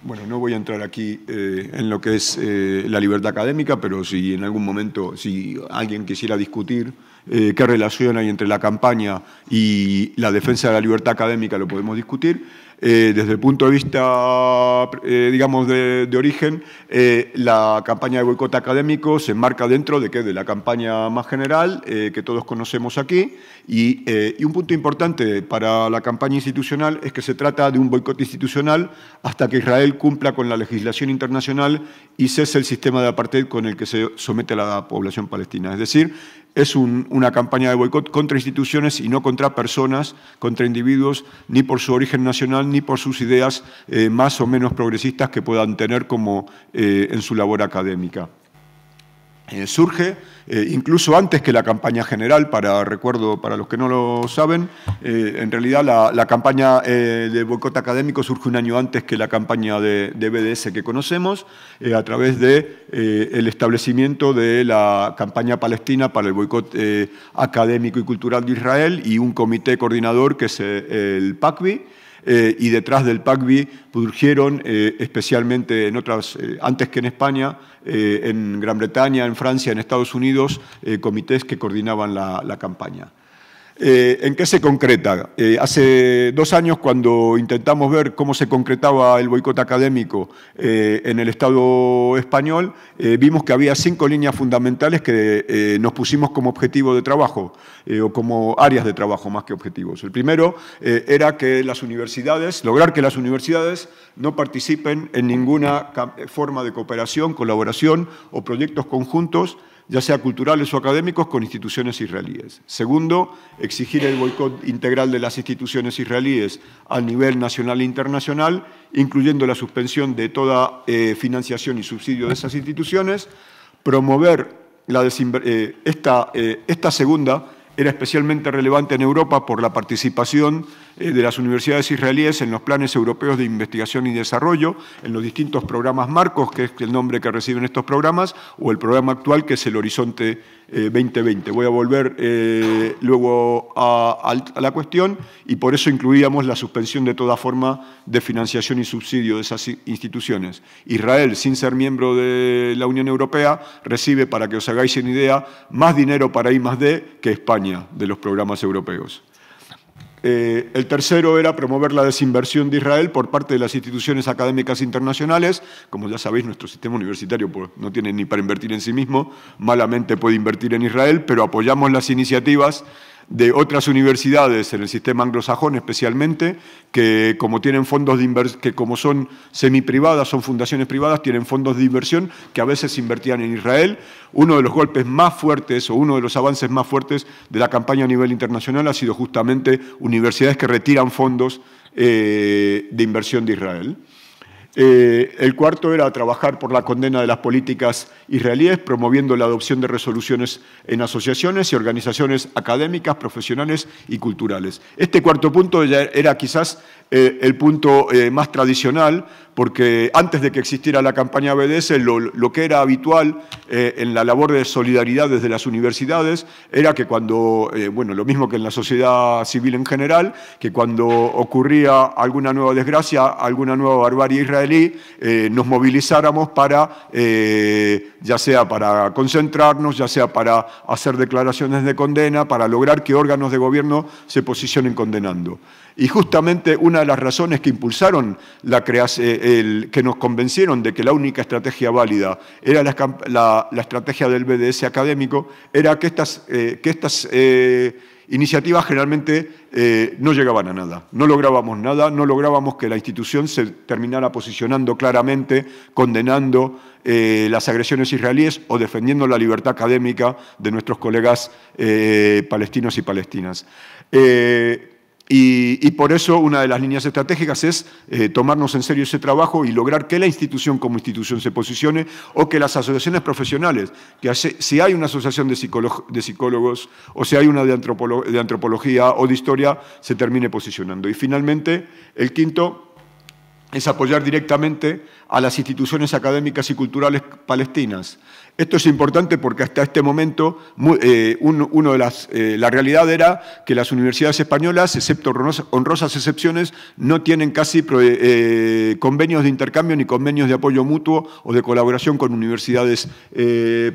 Bueno, no voy a entrar aquí en lo que es la libertad académica, pero si en algún momento, si alguien quisiera discutir qué relación hay entre la campaña y la defensa de la libertad académica, lo podemos discutir. Eh, desde el punto de vista, eh, digamos, de, origen, eh, la campaña de boicot académico se enmarca dentro de, que de la campaña más general que todos conocemos aquí. Y, y, un punto importante para la campaña institucional es que se trata de un boicot institucional hasta que Israel cumpla con la legislación internacional y cese el sistema de apartheid con el que se somete a la población palestina. Es decir, es una campaña de boicot contra instituciones y no contra personas, contra individuos, ni por su origen nacional, ni por sus ideas eh, más o menos progresistas que puedan tener como eh, en su labor académica. Eh, surge eh, incluso antes que la campaña general, para recuerdo para los que no lo saben, eh, en realidad la, campaña de boicot académico surge un año antes que la campaña de, BDS que conocemos, a través del de, el establecimiento de la campaña palestina para el boicot académico y cultural de Israel y un comité coordinador que es el PACBI. Eh, y detrás del PACBI surgieron, eh, especialmente en otras, eh, antes que en España, en Gran Bretaña, en Francia, en Estados Unidos, comités que coordinaban la campaña. Eh, ¿En qué se concreta? Eh, hace dos años, cuando intentamos ver cómo se concretaba el boicot académico eh, en el Estado español, vimos que había cinco líneas fundamentales que nos pusimos como objetivo de trabajo, o como áreas de trabajo más que objetivos. El primero era que las universidades, lograr que las universidades no participen en ninguna forma de cooperación, colaboración o proyectos conjuntos ya sea culturales o académicos, con instituciones israelíes. Segundo, exigir el boicot integral de las instituciones israelíes a nivel nacional e internacional, incluyendo la suspensión de toda eh, financiación y subsidio de esas instituciones. Promover la eh, eh, esta segunda era especialmente relevante en Europa por la participación eh, de las universidades israelíes en los planes europeos de investigación y desarrollo, en los distintos programas marcos, que es el nombre que reciben estos programas, o el programa actual que es el Horizonte 2020. Eh, Voy a volver eh, luego a, a, la cuestión y por eso incluíamos la suspensión de toda forma de financiación y subsidio de esas instituciones. Israel, sin ser miembro de la Unión Europea, recibe, para que os hagáis una idea, más dinero para I más D que España de los programas europeos. Eh, el tercero era promover la desinversión de Israel por parte de las instituciones académicas internacionales. Como ya sabéis, nuestro sistema universitario pues, no tiene ni para invertir en sí mismo, malamente puede invertir en Israel, pero apoyamos las iniciativas de otras universidades en el sistema anglosajón especialmente, que como tienen fondos que como son semiprivadas, son fundaciones privadas, tienen fondos de inversión que a veces invertían en Israel. Uno de los golpes más fuertes o uno de los avances más fuertes de la campaña a nivel internacional ha sido justamente universidades que retiran fondos eh, de inversión de Israel. Eh, el cuarto era trabajar por la condena de las políticas israelíes, promoviendo la adopción de resoluciones en asociaciones y organizaciones académicas, profesionales y culturales. Este cuarto punto era quizás eh, el punto eh, más tradicional, porque antes de que existiera la campaña BDS, lo, lo que era habitual en la labor de solidaridad desde las universidades era que cuando, bueno, lo mismo que en la sociedad civil en general, que cuando ocurría alguna nueva desgracia, alguna nueva barbarie israelí, eh, nos movilizáramos para, eh, ya sea para concentrarnos, ya sea para hacer declaraciones de condena, para lograr que órganos de gobierno se posicionen condenando. Y justamente una de las razones que impulsaron la eh, que nos convencieron de que la única estrategia válida era la, estrategia del BDS académico, era que estas, que estas iniciativas generalmente eh, no llegaban a nada, no lográbamos nada, no lográbamos que la institución se terminara posicionando claramente, condenando eh, las agresiones israelíes o defendiendo la libertad académica de nuestros colegas eh, palestinos y palestinas. Y, por eso una de las líneas estratégicas es eh, tomarnos en serio ese trabajo y lograr que la institución como institución se posicione o que las asociaciones profesionales, que si hay una asociación de, psicólogos o si hay una de antropología o de historia, se termine posicionando. Y finalmente, el quinto es apoyar directamente a las instituciones académicas y culturales palestinas. Esto es importante porque hasta este momento eh, de eh, la realidad era que las universidades españolas, excepto honrosas excepciones, no tienen casi eh, convenios de intercambio ni convenios de apoyo mutuo o de colaboración con universidades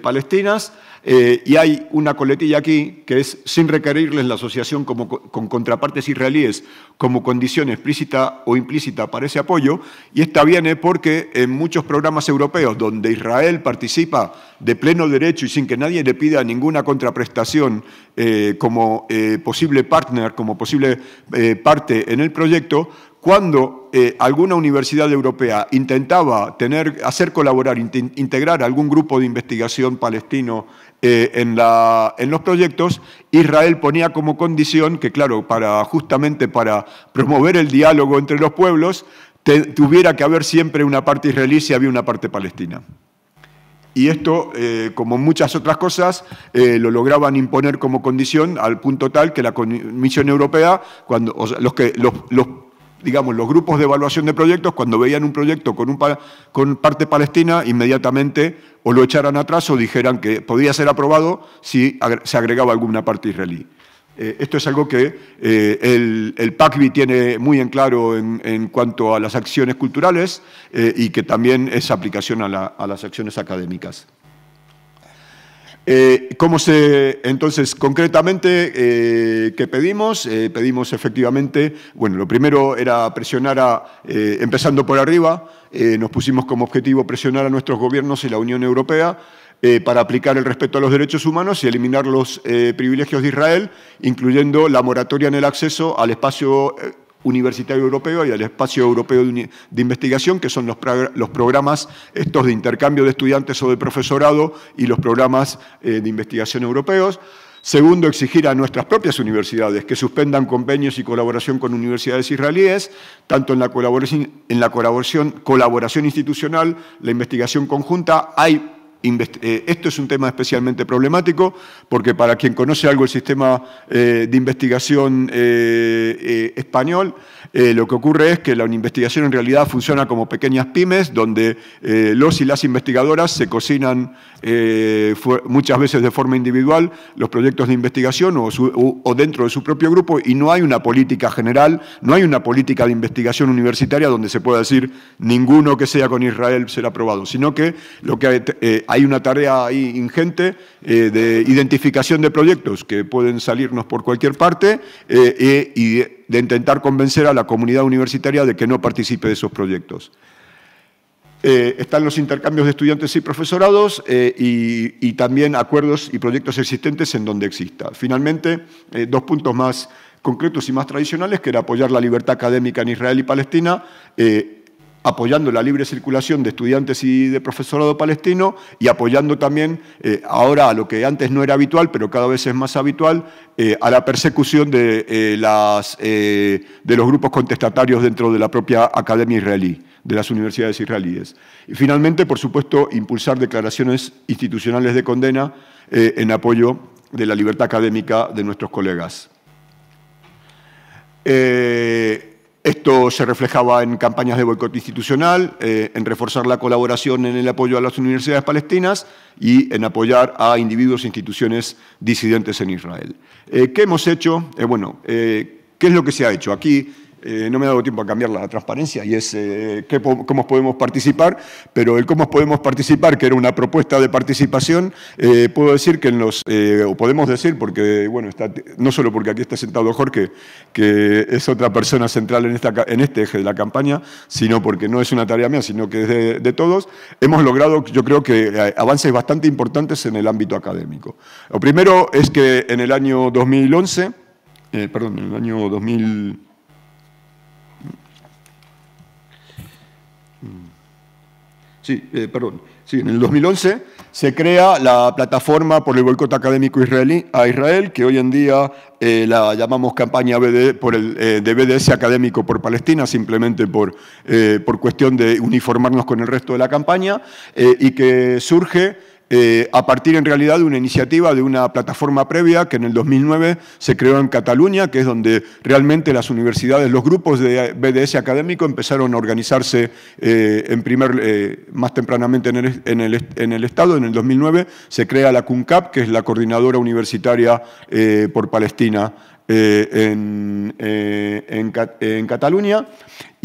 palestinas. Eh, y hay una coletilla aquí que es sin requerirles la asociación como, con contrapartes israelíes como condición explícita o implícita para ese apoyo. Y esta viene porque en muchos programas europeos donde Israel participa de pleno derecho y sin que nadie le pida ninguna contraprestación eh, como eh, posible partner, como posible parte en el proyecto, cuando alguna universidad europea intentaba tener, hacer colaborar, integrar algún grupo de investigación palestino eh, en, los proyectos, Israel ponía como condición que, claro, para, justamente para promover el diálogo entre los pueblos, tuviera que haber siempre una parte israelí si había una parte palestina. Y esto, eh, como muchas otras cosas, eh, lo lograban imponer como condición al punto tal que la Comisión Europea, cuando los, que, los digamos, los grupos de evaluación de proyectos, cuando veían un proyecto con, parte palestina, inmediatamente o lo echaran atrás o dijeran que podía ser aprobado si se agregaba alguna parte israelí. Eh, esto es algo que eh, el, el, PACBI tiene muy en claro en, cuanto a las acciones culturales eh, y que también es aplicación a las acciones académicas. Eh, ¿Cómo se, entonces, concretamente, eh, qué pedimos? Eh, pedimos efectivamente, bueno, lo primero era presionar a, empezando por arriba, nos pusimos como objetivo presionar a nuestros gobiernos y la Unión Europea para aplicar el respeto a los derechos humanos y eliminar los privilegios de Israel, incluyendo la moratoria en el acceso al espacio Universitario Europeo y al Espacio Europeo de, Investigación, que son los, los programas estos de intercambio de estudiantes o de profesorado y los programas eh, de investigación europeos. Segundo, exigir a nuestras propias universidades que suspendan convenios y colaboración con universidades israelíes, tanto en la colaboración, en la colaboración, colaboración institucional, la investigación conjunta. Hay eh, esto es un tema especialmente problemático porque para quien conoce algo el sistema eh, de investigación eh, español, eh, lo que ocurre es que la investigación en realidad funciona como pequeñas pymes, donde eh, los y las investigadoras se cocinan eh, muchas veces de forma individual los proyectos de investigación o, dentro de su propio grupo y no hay una política general, no hay una política de investigación universitaria donde se pueda decir ninguno que sea con Israel será aprobado, sino que lo que hay, una tarea ahí ingente de identificación de proyectos que pueden salirnos por cualquier parte y de intentar convencer a la comunidad universitaria de que no participe de esos proyectos. Eh, están los intercambios de estudiantes y profesorados eh, y, también acuerdos y proyectos existentes en donde exista. Finalmente, eh, dos puntos más concretos y más tradicionales, que era apoyar la libertad académica en Israel y Palestina apoyando la libre circulación de estudiantes y de profesorado palestino y apoyando también eh, ahora a lo que antes no era habitual, pero cada vez es más habitual, eh, a la persecución de, eh, de los grupos contestatarios dentro de la propia academia israelí, de las universidades israelíes. Y finalmente, por supuesto, impulsar declaraciones institucionales de condena en apoyo de la libertad académica de nuestros colegas. Eh, esto se reflejaba en campañas de boicot institucional, eh, en reforzar la colaboración en el apoyo a las universidades palestinas y en apoyar a individuos e instituciones disidentes en Israel. Eh, ¿Qué hemos hecho? Eh, bueno, ¿qué es lo que se ha hecho? Aquí eh, no me ha dado tiempo a cambiar la transparencia y es eh, cómo podemos participar, pero el cómo podemos participar, que era una propuesta de participación, eh, puedo decir que en los, o podemos decir, porque bueno, está, no solo porque aquí está sentado Jorge, que es otra persona central en, esta, en este eje de la campaña, sino porque no es una tarea mía, sino que es de, todos, hemos logrado, yo creo que avances bastante importantes en el ámbito académico. Lo primero es que en el año 2011, perdón, en el año 2000... sí, eh, perdón, sí, en el 2011 se crea la plataforma por el boicot académico israelí a Israel, que hoy en día eh, la llamamos campaña por el, eh, de BDS académico por Palestina, simplemente por, por cuestión de uniformarnos con el resto de la campaña, y que surge eh, a partir en realidad de una iniciativa de una plataforma previa que en el 2009 se creó en Cataluña, que es donde realmente las universidades, los grupos de BDS académico empezaron a organizarse eh, en primer, eh, más tempranamente en el, Estado. En el 2009 se crea la CUNCAP, que es la Coordinadora Universitaria por Palestina en Cataluña.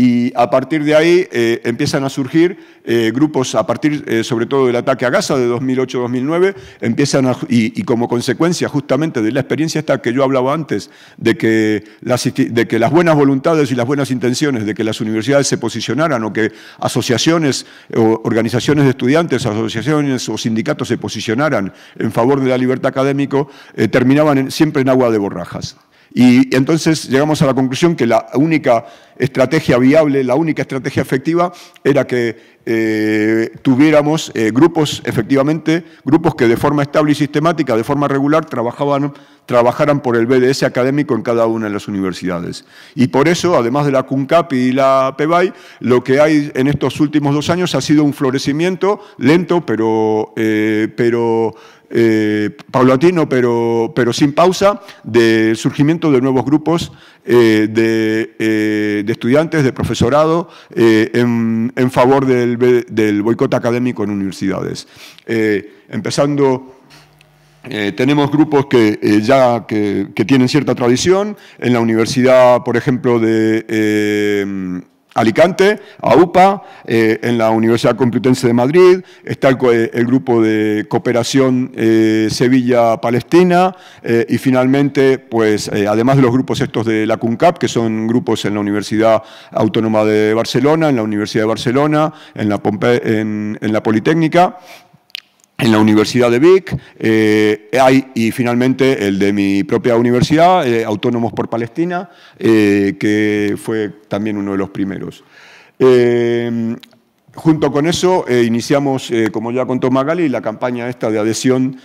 Y a partir de ahí eh, empiezan a surgir eh, grupos, a partir eh, sobre todo del ataque a Gaza de 2008-2009, empiezan y, como consecuencia justamente de la experiencia esta que yo hablaba antes, de que, las, de que las buenas voluntades y las buenas intenciones de que las universidades se posicionaran o que asociaciones o organizaciones de estudiantes, asociaciones o sindicatos se posicionaran en favor de la libertad académica, terminaban siempre en agua de borrajas. Y entonces llegamos a la conclusión que la única estrategia viable, la única estrategia efectiva era que eh, tuviéramos eh, grupos, efectivamente, grupos que de forma estable y sistemática, de forma regular, trabajaban, trabajaran por el BDS académico en cada una de las universidades. Y por eso, además de la CUNCAP y la PEBAI, lo que hay en estos últimos dos años ha sido un florecimiento lento, pero, eh, pero eh, paulatino pero, pero sin pausa del surgimiento de nuevos grupos eh, eh, de, estudiantes, de profesorado, en, favor del, boicot académico en universidades. empezando... tenemos grupos que ya que, tienen cierta tradición. En la universidad, por ejemplo, de Alicante, AUPA, eh, en la Universidad Complutense de Madrid, está el, eh, grupo de cooperación eh, Sevilla-Palestina y finalmente, pues además de los grupos estos de la CUNCAP, que son grupos en la Universidad Autónoma de Barcelona, en la Universidad de Barcelona, en la, en la Politécnica, en la Universidad de Vic, eh, hay, y finalmente el de mi propia universidad, eh, Autónomos por Palestina, eh, que fue también uno de los primeros. junto con eso, iniciamos, como ya contó Magali, la campaña esta de adhesión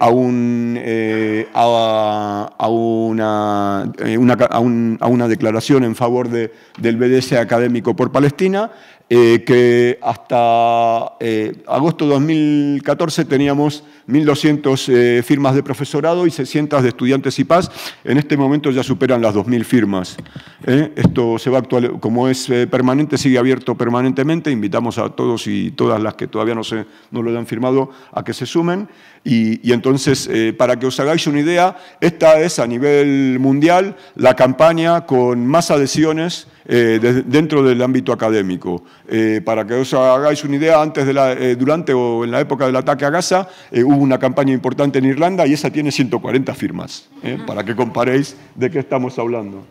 a, un, a, una, a, una, declaración en favor del BDS académico por Palestina, eh, que hasta eh, agosto de 2014 teníamos 1.200 eh, firmas de profesorado y 600 de estudiantes y paz. En este momento ya superan las 2.000 firmas. Esto se va actual, como es permanente, sigue abierto permanentemente. Invitamos a todos y todas las que todavía no, se, no lo han firmado a que se sumen. Y, y entonces, para que os hagáis una idea, esta es a nivel mundial la campaña con más adhesiones eh, dentro del ámbito académico. Eh, para que os hagáis una idea, antes de la, eh, durante o en la época del ataque a Gaza hubo una campaña importante en Irlanda y esa tiene 140 firmas, para que comparéis de qué estamos hablando.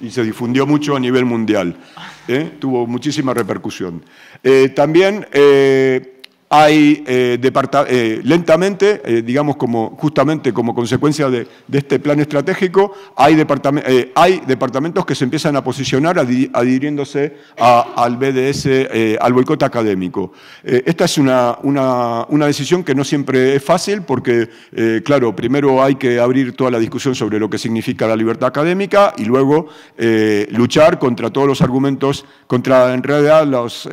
Y se difundió mucho a nivel mundial, tuvo muchísima repercusión. también hay eh, eh, lentamente, eh, digamos como justamente como consecuencia de, este plan estratégico, hay, departamentos que se empiezan a posicionar adhiriéndose al BDS, al boicot académico. esta es una, una, una, decisión que no siempre es fácil porque, claro, primero hay que abrir toda la discusión sobre lo que significa la libertad académica y luego luchar contra todos los argumentos, contra en realidad los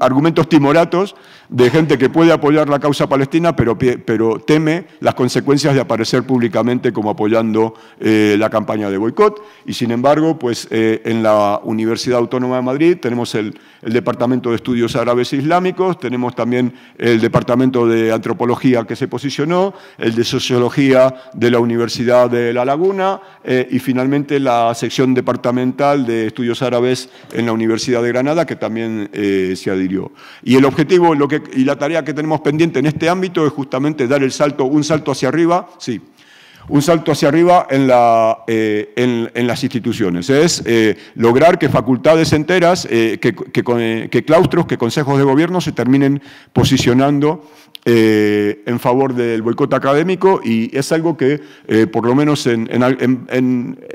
argumentos timoratos de gente que puede apoyar la causa palestina, pero, pero teme las consecuencias de aparecer públicamente como apoyando eh, la campaña de boicot. Y sin embargo, pues eh, en la Universidad Autónoma de Madrid tenemos el, el, Departamento de Estudios Árabes e Islámicos, tenemos también el Departamento de Antropología que se posicionó, el de Sociología de la Universidad de La Laguna eh, y finalmente la sección departamental de Estudios Árabes en la Universidad de Granada, que también se adhirió. Y el objetivo lo que, y la la tarea que tenemos pendiente en este ámbito es justamente dar el salto, un salto hacia arriba, sí, un salto hacia arriba en, la, eh, en, las instituciones. Es eh, lograr que facultades enteras, eh, que, claustros, que consejos de gobierno se terminen posicionando eh, en favor del boicot académico y es algo que, eh, por lo menos en,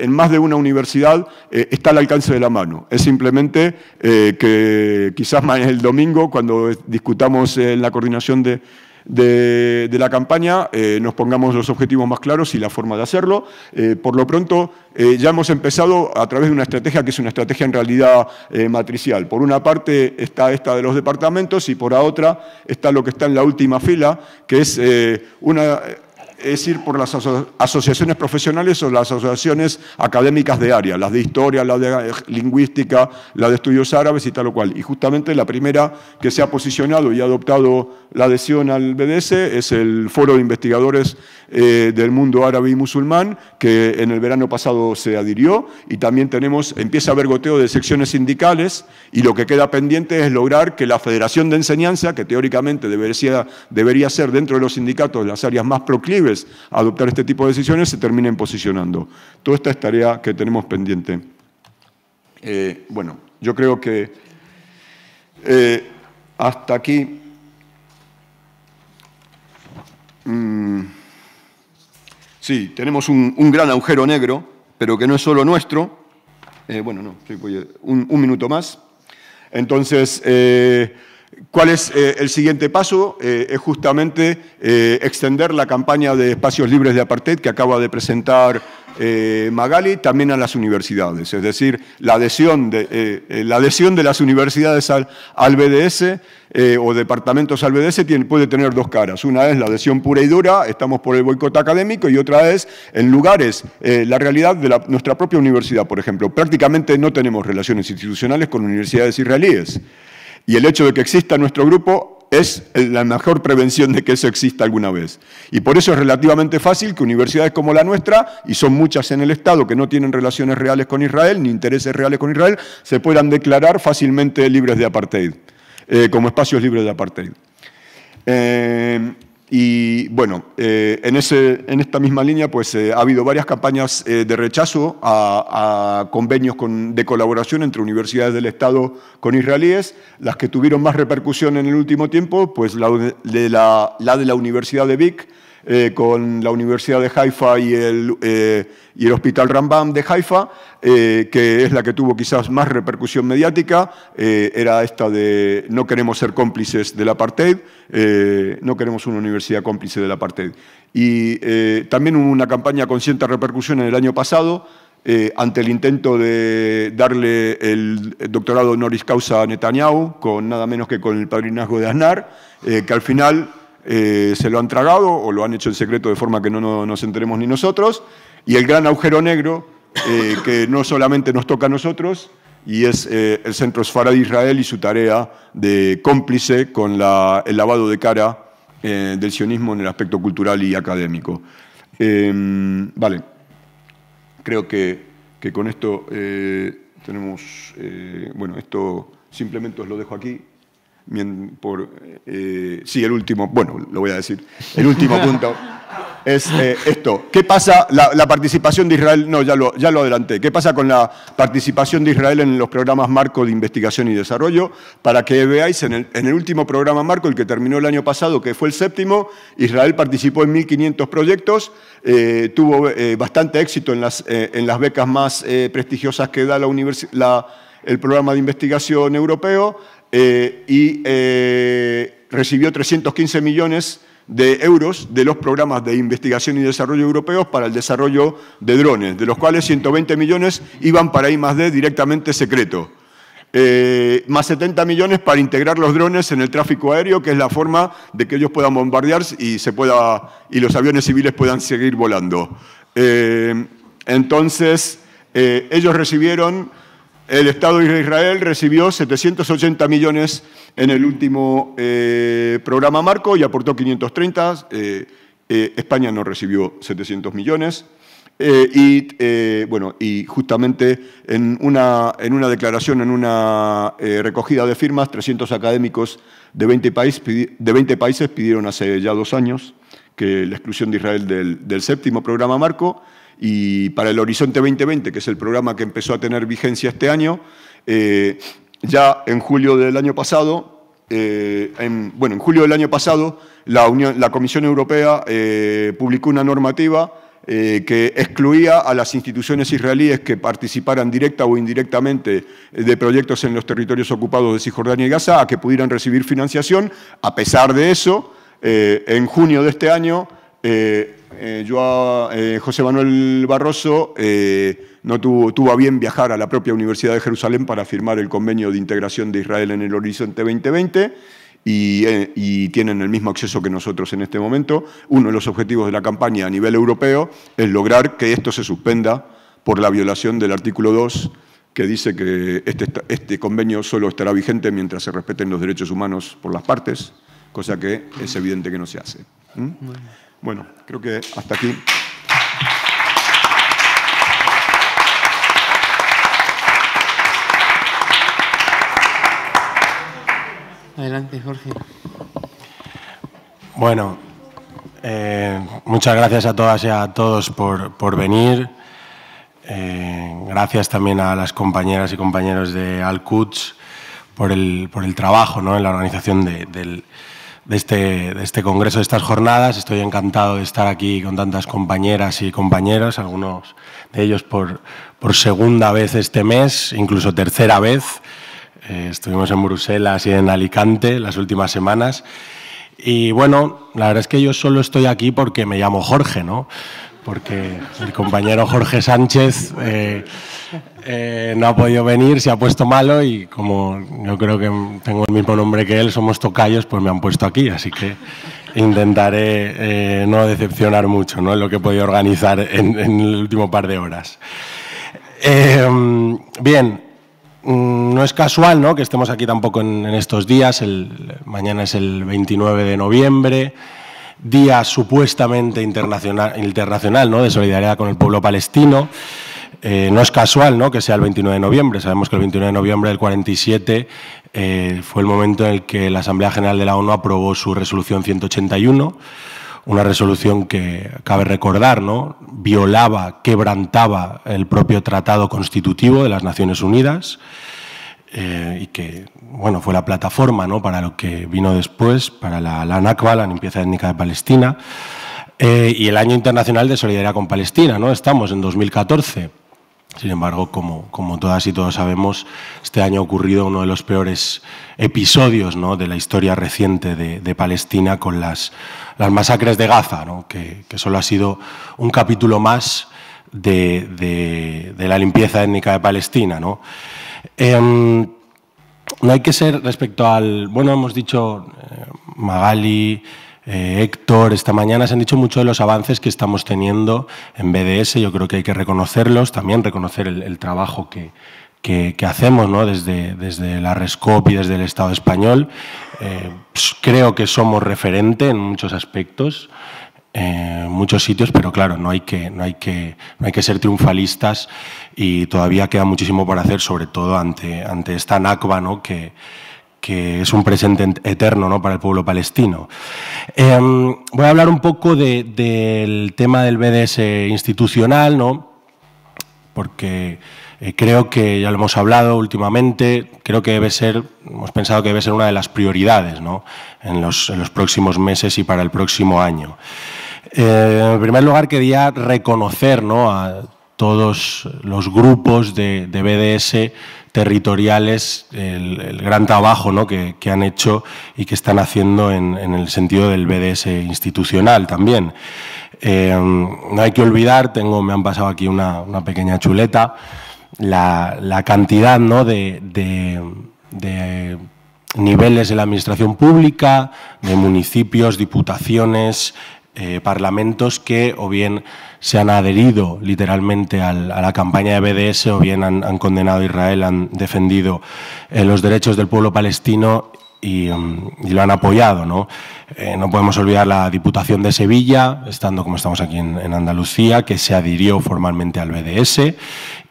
más de una universidad, eh, está al alcance de la mano. Es simplemente que quizás el domingo, cuando discutamos en la coordinación de de, la campaña eh, nos pongamos los objetivos más claros y la forma de hacerlo. Eh, por lo pronto, eh, ya hemos empezado a través de una estrategia que es una estrategia en realidad matricial. Por una parte está esta de los departamentos y por la otra está lo que está en la última fila, que es una es ir por las asociaciones profesionales o las asociaciones académicas de área, las de historia, la de eh, lingüística, la de estudios árabes y tal o cual. Y justamente la primera que se ha posicionado y ha adoptado la adhesión al BDS es el Foro de Investigadores eh, del Mundo Árabe y Musulmán, que en el verano pasado se adhirió, y también tenemos, empieza a haber goteo de secciones sindicales, y lo que queda pendiente es lograr que la Federación de Enseñanza, que teóricamente debería, debería ser dentro de los sindicatos las áreas más proclives, adoptar este tipo de decisiones se terminen posicionando. Toda esta es tarea que tenemos pendiente. Eh, bueno, yo creo que eh, hasta aquí... Mm. sí, tenemos un, gran agujero negro, pero que no es solo nuestro. Eh, bueno, no, un, minuto más. Entonces... ¿Cuál es eh, el siguiente paso? Eh, es justamente eh, extender la campaña de espacios libres de apartheid que acaba de presentar Magali también a las universidades, es decir, la adhesión de, las universidades al, BDS o departamentos al BDS puede tener dos caras. Una es la adhesión pura y dura, estamos por el boicot académico, y otra es en lugares, la realidad de nuestra propia universidad, por ejemplo. Prácticamente no tenemos relaciones institucionales con universidades israelíes. Y el hecho de que exista nuestro grupo es la mejor prevención de que eso exista alguna vez. Y por eso es relativamente fácil que universidades como la nuestra, y son muchas en el Estado que no tienen relaciones reales con Israel, ni intereses reales con Israel, se puedan declarar fácilmente libres de apartheid, eh, como espacios libres de apartheid. Eh, y bueno, eh, en, esta misma línea pues, eh, ha habido varias campañas eh, de rechazo a, convenios de colaboración entre universidades del Estado con israelíes. Las que tuvieron más repercusión en el último tiempo, pues la de la, la, de la Universidad de Vic, eh, con la Universidad de Haifa y el, eh, y el Hospital Rambam de Haifa, eh, que es la que tuvo quizás más repercusión mediática, era esta de no queremos ser cómplices del apartheid, no queremos una universidad cómplice del apartheid. Y también hubo una campaña con cierta repercusión en el año pasado, ante el intento de darle el doctorado honoris causa a Netanyahu, con nada menos que con el padrinazgo de Aznar, que al final eh, se lo han tragado o lo han hecho en secreto de forma que no, nos enteremos ni nosotros, y el gran agujero negro eh, que no solamente nos toca a nosotros, y es eh, el Centro Sfarad de Israel y su tarea de cómplice con el lavado de cara del sionismo en el aspecto cultural y académico. Em, vale, creo que con esto tenemos, bueno, esto simplemente os lo dejo aquí. Eh, sí, el último, bueno, lo voy a decir, el último punto es eh, esto. ¿Qué pasa la, participación de Israel? No, ya lo, ya lo adelanté. ¿Qué pasa con la participación de Israel en los programas marco de investigación y desarrollo? Para que veáis, en el, último programa marco, el que terminó el año pasado, que fue el séptimo, Israel participó en 1.500 proyectos, eh, tuvo bastante éxito en las, becas más prestigiosas que da la, el programa de investigación europeo, eh, y eh, recibió 315 millones de euros de los programas de investigación y desarrollo europeos para el desarrollo de drones, de los cuales 120 millones iban para I+.D. directamente secreto. Eh, más 70 millones para integrar los drones en el tráfico aéreo, que es la forma de que ellos puedan bombardear y, se pueda, y los aviones civiles puedan seguir volando. entonces, ellos recibieron el Estado de Israel recibió 780 millones en el último eh, programa marco y aportó 530. Eh, eh, España no recibió 700 millones. y, bueno, y justamente en una, en una declaración, en una recogida de firmas, 300 académicos de 20, de 20 países pidieron hace ya dos años que la exclusión de Israel del, del séptimo programa marco y para el Horizonte 2020, que es el programa que empezó a tener vigencia este año, eh, ya en julio del año pasado, eh, bueno, en julio del año pasado, la, Comisión Europea eh, publicó una normativa que excluía a las instituciones israelíes que participaran directa o indirectamente de proyectos en los territorios ocupados de Cisjordania y Gaza a que pudieran recibir financiación. A pesar de eso, en junio de este año, eh, eh, yo, eh, José Manuel Barroso no tuvo, tuvo, a bien viajar a la propia Universidad de Jerusalén para firmar el convenio de integración de Israel en el Horizonte 2020 y, tienen el mismo acceso que nosotros en este momento. Uno de los objetivos de la campaña a nivel europeo es lograr que esto se suspenda por la violación del artículo 2 que dice que este, este, convenio solo estará vigente mientras se respeten los derechos humanos por las partes, cosa que es evidente que no se hace. ¿Mm? Bueno, creo que hasta aquí. Adelante, Jorge. Bueno, eh, muchas gracias a todas y a todos por, venir. Eh, gracias también a las compañeras y compañeros de Alcuts por el, por el trabajo ¿no? en la organización del, este, de este, congreso, de estas jornadas. Estoy encantado de estar aquí con tantas compañeras y compañeros, algunos de ellos por, segunda vez este mes, incluso tercera vez. Eh, estuvimos en Bruselas y en Alicante las últimas semanas. Y bueno, la verdad es que yo solo estoy aquí porque me llamo Jorge, ¿no? porque el compañero Jorge Sánchez eh, eh, no ha podido venir, se ha puesto malo y como yo creo que tengo el mismo nombre que él, somos tocayos, pues me han puesto aquí, así que intentaré eh, no decepcionar mucho ¿no? lo que he podido organizar en, el último par de horas. Em, bien, mm, no es casual que estemos aquí tampoco en, estos días, mañana es el 29 de noviembre día supuestamente internacional, internacional ¿no? de solidaridad con el pueblo palestino. Eh, no es casual ¿no? que sea el 29 de noviembre. Sabemos que el 29 de noviembre del 47 eh, fue el momento en el que la Asamblea General de la ONU aprobó su resolución 181, una resolución que, cabe recordar, ¿no? violaba, quebrantaba el propio Tratado Constitutivo de las Naciones Unidas. Eh, y que bueno, fue la plataforma ¿no? para lo que vino después, para la, la la limpieza étnica de Palestina, eh, y el Año Internacional de Solidaridad con Palestina. ¿no? Estamos en 2014. Sin embargo, como, como todas y todos sabemos, este año ha ocurrido uno de los peores episodios ¿no? de la historia reciente de, Palestina con las, las, masacres de Gaza, ¿no? que, solo ha sido un capítulo más de, de, de, la limpieza étnica de Palestina. ¿no? Em, no hay que ser respecto al. Bueno, hemos dicho eh, Magali. Eh, Héctor, esta mañana se han dicho mucho de los avances que estamos teniendo en BDS, yo creo que hay que reconocerlos, también reconocer el, trabajo que, hacemos ¿no? desde, desde la RESCOP y desde el Estado español. Eh, pues creo que somos referente en muchos aspectos en eh, muchos sitios, pero claro, no hay, que, no, hay que, hay que ser triunfalistas y todavía queda muchísimo por hacer, sobre todo ante, ante esta NACBA, ¿no? que, es un presente eterno para el pueblo palestino. Em, voy a hablar un poco del tema del BDS institucional, ¿no? porque eh, creo que ya lo hemos hablado últimamente, creo que debe ser, hemos pensado que debe ser una de las prioridades en, los, en los próximos meses y para el próximo año. Eh, en primer lugar, quería reconocer a todos los grupos de, BDS territoriales el, gran trabajo que, han hecho y que están haciendo en, el sentido del BDS institucional también. Eh, no hay que olvidar, tengo, me han pasado aquí una, pequeña chuleta, la, cantidad de, de niveles de la administración pública, de municipios, diputaciones, eh, parlamentos que o bien se han adherido literalmente a la campaña de BDS o bien han, condenado a Israel, han defendido eh, los derechos del pueblo palestino y, mm, lo han apoyado. Eh, ¿no? podemos olvidar la Diputación de Sevilla, estando como estamos aquí en, Andalucía, que se adhirió formalmente al BDS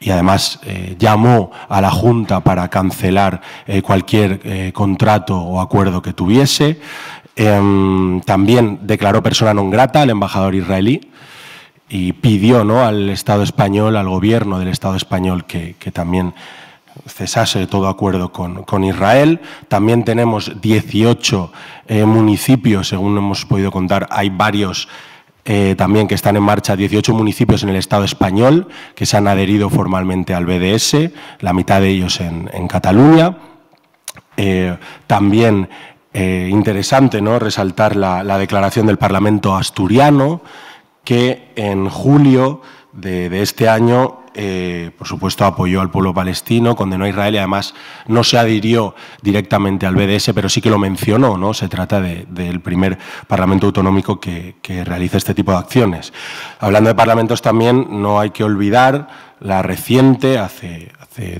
y además llamó a la Junta para cancelar cualquier contrato o acuerdo que tuviese. Em, también declaró persona non grata al embajador israelí y pidió ¿no? al Estado español, al gobierno del Estado español, que, también cesase todo acuerdo con, Israel. También tenemos 18 eh, municipios, según hemos podido contar, hay varios eh, también que están en marcha, 18 municipios en el Estado español que se han adherido formalmente al BDS, la mitad de ellos en, Cataluña. Eh, también eh, interesante ¿no? resaltar la, declaración del Parlamento asturiano que en julio de, este año, eh, por supuesto, apoyó al pueblo palestino, condenó a Israel y además no se adhirió directamente al BDS, pero sí que lo mencionó. ¿no? Se trata del primer Parlamento autonómico que, que realiza este tipo de acciones. Hablando de parlamentos también, no hay que olvidar la reciente, hace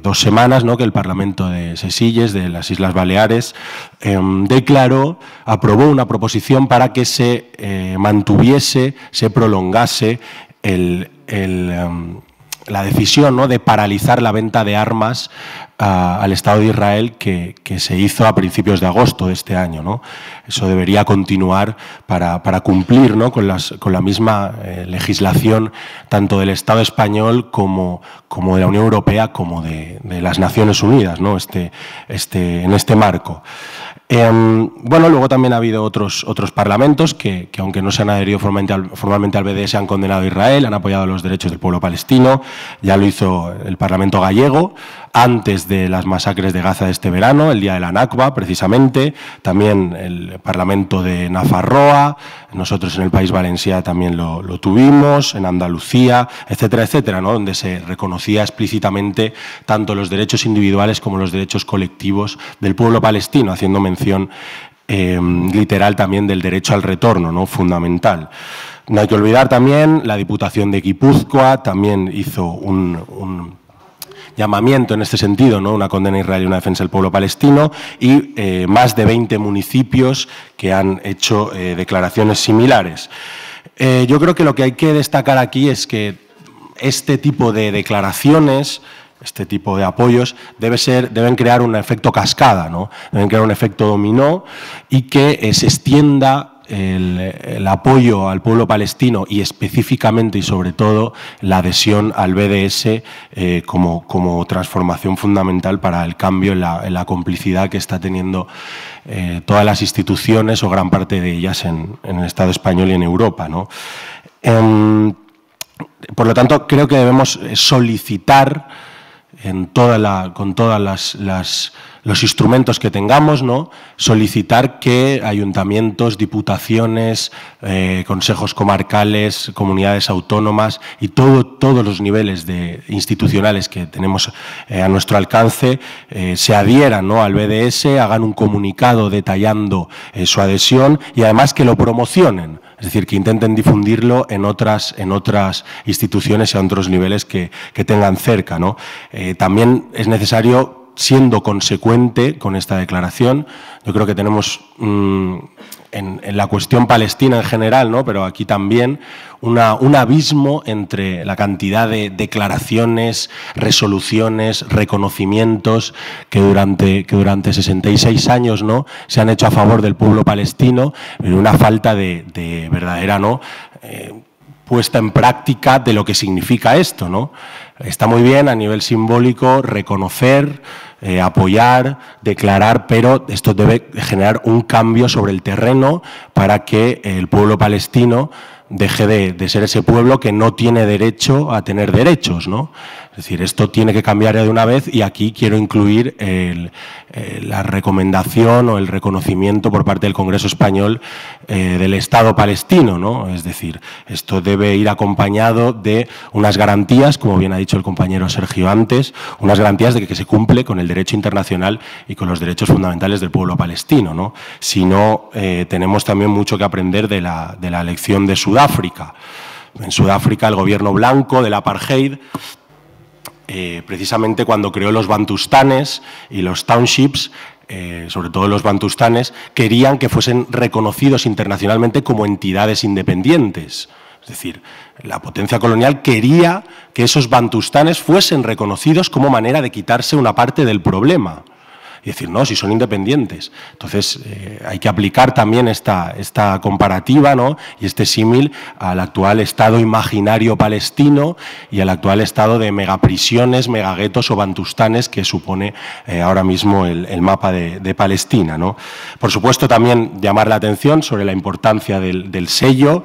dos semanas que el Parlamento de Sesilles, de las Islas Baleares, em, declaró, aprobó una proposición para que se eh, mantuviese, se prolongase em, la decisión ¿no? de paralizar la venta de armas al Estado de Israel que, que, se hizo a principios de agosto de este año. ¿no? Eso debería continuar para, para cumplir ¿no? con, las, con, la misma eh, legislación tanto del Estado español como, como de la Unión Europea como de, de las Naciones Unidas ¿no? este, este, en este marco. Em, bueno, luego también ha habido otros, otros parlamentos que, que aunque no se han adherido formalmente formalmente al BDS, han condenado a Israel, han apoyado los derechos del pueblo palestino. Ya lo hizo el Parlamento gallego antes de las masacres de Gaza de este verano, el día de la Nakba, precisamente, también el Parlamento de Nafarroa, nosotros en el País Valencia también lo, tuvimos, en Andalucía, etcétera, etcétera, donde se reconocía explícitamente tanto los derechos individuales como los derechos colectivos del pueblo palestino, haciendo mención eh, literal también del derecho al retorno, ¿no? fundamental. No hay que olvidar también la Diputación de Guipúzcoa, también hizo un llamamiento en este sentido, ¿no? una condena a Israel y una defensa del pueblo palestino, y eh, más de 20 municipios que han hecho eh, declaraciones similares. Eh, yo creo que lo que hay que destacar aquí es que este tipo de declaraciones este tipo de apoyos debe ser, deben crear un efecto cascada, ¿no? deben crear un efecto dominó y que se extienda el, apoyo al pueblo palestino y específicamente y sobre todo la adhesión al BDS eh, como, como, transformación fundamental para el cambio en la, complicidad que está teniendo eh, todas las instituciones o gran parte de ellas en, el Estado español y en Europa. Em, por lo tanto, creo que debemos eh, solicitar en toda la, con todas las los instrumentos que tengamos, ¿no? solicitar que ayuntamientos, diputaciones, eh, consejos comarcales, comunidades autónomas y todos los niveles de, institucionales que tenemos eh, a nuestro alcance eh, se adhieran ¿no? al BDS, hagan un comunicado detallando su adhesión y además que lo promocionen. Es decir, que intenten difundirlo en otras, en otras instituciones y a otros niveles que, que tengan cerca. ¿no? también es necesario siendo consecuente con esta declaración. Yo creo que tenemos mm, en, la cuestión palestina en general, ¿no? pero aquí también, una, un abismo entre la cantidad de declaraciones, resoluciones, reconocimientos que durante, que durante 66 años ¿no? se han hecho a favor del pueblo palestino, y una falta de, verdadera ¿no? Eh, puesta en práctica de lo que significa esto. ¿no? Está muy bien a nivel simbólico reconocer eh, apoyar, declarar, pero esto debe generar un cambio sobre el terreno para que el pueblo palestino deje de, de ser ese pueblo que no tiene derecho a tener derechos, ¿no? Es decir, esto tiene que cambiar de una vez y aquí quiero incluir eh, la recomendación o el reconocimiento por parte del Congreso español eh, del Estado palestino, ¿no? Es decir, esto debe ir acompañado de unas garantías, como bien ha dicho el compañero Sergio antes, unas garantías de que, se cumple con el derecho internacional y con los derechos fundamentales del pueblo palestino, ¿no? Si no, eh, tenemos también mucho que aprender de la, de la elección de Sudáfrica. En Sudáfrica, el gobierno blanco de del apartheid eh, precisamente cuando creó los bantustanes y los townships, eh, sobre todo los bantustanes, querían que fuesen reconocidos internacionalmente como entidades independientes. Es decir, la potencia colonial quería que esos bantustanes fuesen reconocidos como manera de quitarse una parte del problema y decir, no, si son independientes. Entonces, eh, hay que aplicar también esta, esta comparativa ¿no? y este símil al actual Estado imaginario palestino y al actual estado de megaprisiones, megaguetos o bantustanes que supone eh, ahora mismo el, mapa de, Palestina. ¿no? Por supuesto, también llamar la atención sobre la importancia del sello,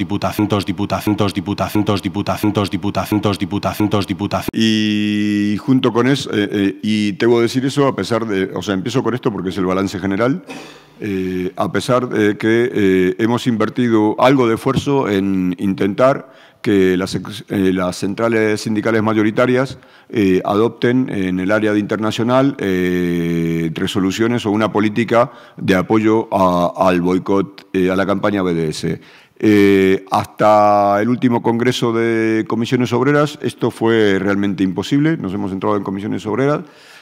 Diputacentos, diputacentos, diputacentos, diputacentos, diputacentos, diputacentos, diputacentos... Y junto con eso, eh, eh, y tengo que decir eso a pesar de, o sea, empiezo con esto porque es el balance general. Eh, a pesar de que hemos invertido algo de esfuerzo en intentar que las, centrales sindicales mayoritarias adopten en el área de internacional resoluciones o una política de apoyo al boicot, a la campaña BDS. Eh, hasta el último Congreso de Comisiones Obreras esto fue realmente imposible, nos hemos entrado en comisiones obreras,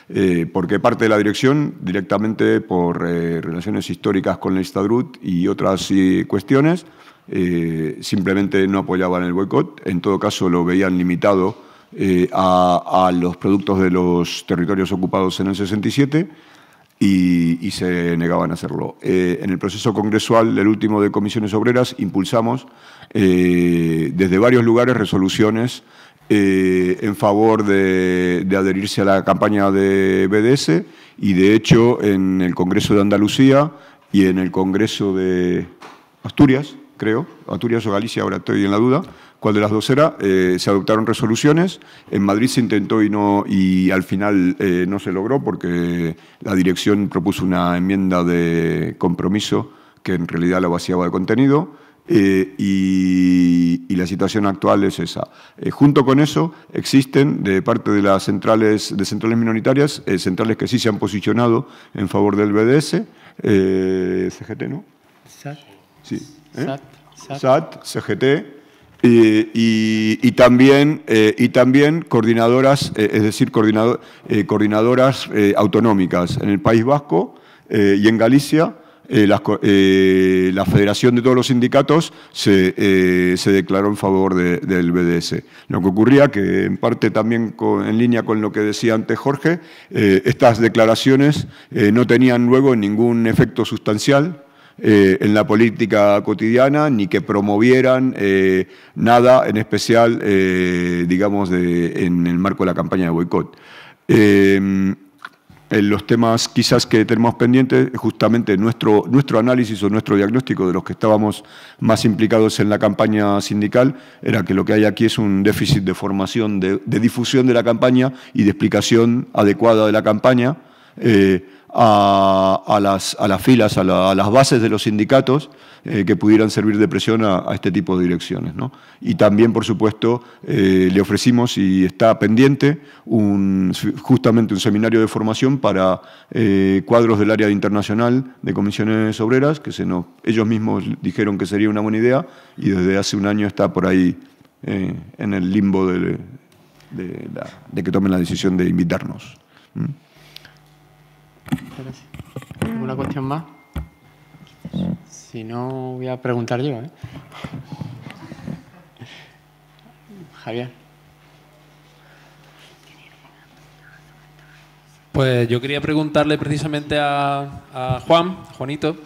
eh, porque parte de la dirección, directamente por eh, relaciones históricas con la Estadrut y otras cuestiones, simplemente no apoyaban el boicot, en todo caso lo veían limitado a, a los productos de los territorios ocupados en el 67 y, se negaban a hacerlo. Eh, en el proceso congresual, del último de comisiones obreras, impulsamos eh, desde varios lugares resoluciones eh, en favor de, de, adherirse a la campaña de BDS y de hecho en el Congreso de Andalucía y en el Congreso de Asturias, creo, Asturias o Galicia, ahora estoy en la duda, cuál de las dos era, eh, se adoptaron resoluciones, en Madrid se intentó y, no, y al final eh, no se logró porque la dirección propuso una enmienda de compromiso que en realidad la vaciaba de contenido. Eh, y, la situación actual es esa. junto con eso, existen de parte de las centrales, de centrales minoritarias, centrales que sí se han posicionado en favor del BDS, CGT, ¿no? SAT. Sí. SAT, SAT. SAT, CGT, y, también, eh, y también coordinadoras, eh, es decir, eh, coordinadoras autonómicas en el País Vasco y en Galicia. La, Federación de todos los sindicatos se, declaró en favor del BDS. Lo que ocurría que, en parte también en línea con lo que decía antes Jorge, estas declaraciones no tenían luego ningún efecto sustancial eh, en la política cotidiana ni que promovieran eh, nada en especial, eh, digamos, en el marco de la campaña de boicot. En los temas quizás que tenemos pendientes, justamente nuestro, análisis o nuestro diagnóstico de los que estábamos más implicados en la campaña sindical, era que lo que hay aquí es un déficit de formación, de difusión de la campaña y de explicación adecuada de la campaña, eh, a, las, filas, a, las bases de los sindicatos eh, que pudieran servir de presión a, este tipo de direcciones. Y también, por supuesto, eh, le ofrecimos y está pendiente justamente un seminario de formación para cuadros del área internacional de comisiones obreras, que ellos mismos dijeron que sería una buena idea y desde hace un año está por ahí en el limbo de, que tomen la decisión de invitarnos. ¿Alguna cuestión más? Si no, voy a preguntar yo. ¿eh? Javier. Pues yo quería preguntarle precisamente a, Juan, Juanito.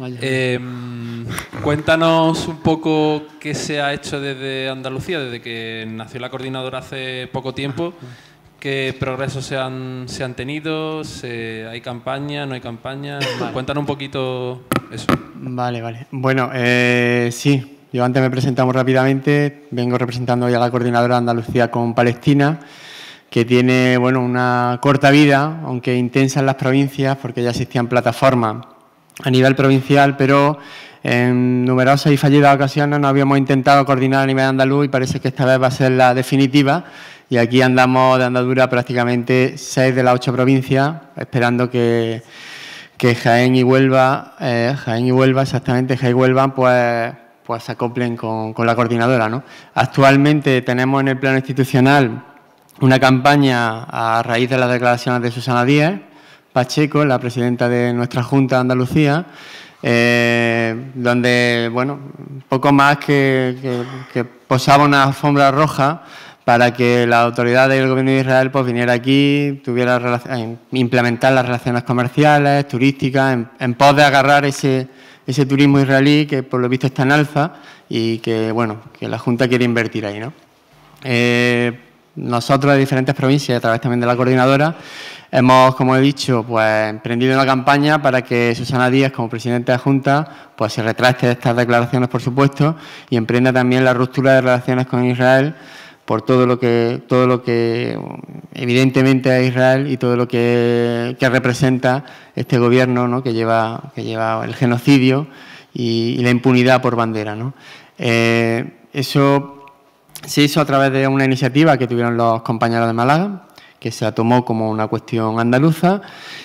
Ah, em, cuéntanos un poco qué se ha hecho desde Andalucía, desde que nació la coordinadora hace poco tiempo. Ah, ah. ¿Qué progresos se han, se han tenido? ¿Hay campaña? ¿No hay campaña? Cuéntanos un poquito eso. Vale, vale. Bueno, eh, sí, yo antes me presentamos rápidamente. Vengo representando hoy a la coordinadora Andalucía con Palestina, que tiene bueno, una corta vida, aunque intensa en las provincias, porque ya existían plataformas a nivel provincial, pero en numerosas y fallidas ocasiones no habíamos intentado coordinar a nivel andaluz y parece que esta vez va a ser la definitiva y aquí andamos de andadura prácticamente seis de las ocho provincias, esperando que, Jaén y Huelva, eh, Jaén y Huelva, exactamente, Jaén y Huelva, pues, pues se acoplen con, la coordinadora. Actualmente tenemos en el plano institucional una campaña a raíz de las declaraciones de Susana Díaz Pacheco, la presidenta de nuestra Junta de Andalucía, eh, donde, bueno, poco más que posaba una alfombra roja para que la autoridad del gobierno de Israel pues, viniera aquí, tuviera eh, implementar las relaciones comerciales, turísticas, en, pos de agarrar ese, turismo israelí que por lo visto está en alza y que bueno, que la Junta quiere invertir ahí. ¿no? Eh, nosotros de diferentes provincias, a través también de la coordinadora, hemos, como he dicho, pues emprendido una campaña para que Susana Díaz, como presidenta de la Junta, pues se retraste de estas declaraciones, por supuesto, y emprenda también la ruptura de relaciones con Israel por todo lo que, todo lo que evidentemente a Israel y todo lo que, representa este gobierno que, lleva, que lleva el genocidio y, la impunidad por bandera. Eh, eso se hizo a través de una iniciativa que tuvieron los compañeros de Málaga, que se tomó como una cuestión andaluza,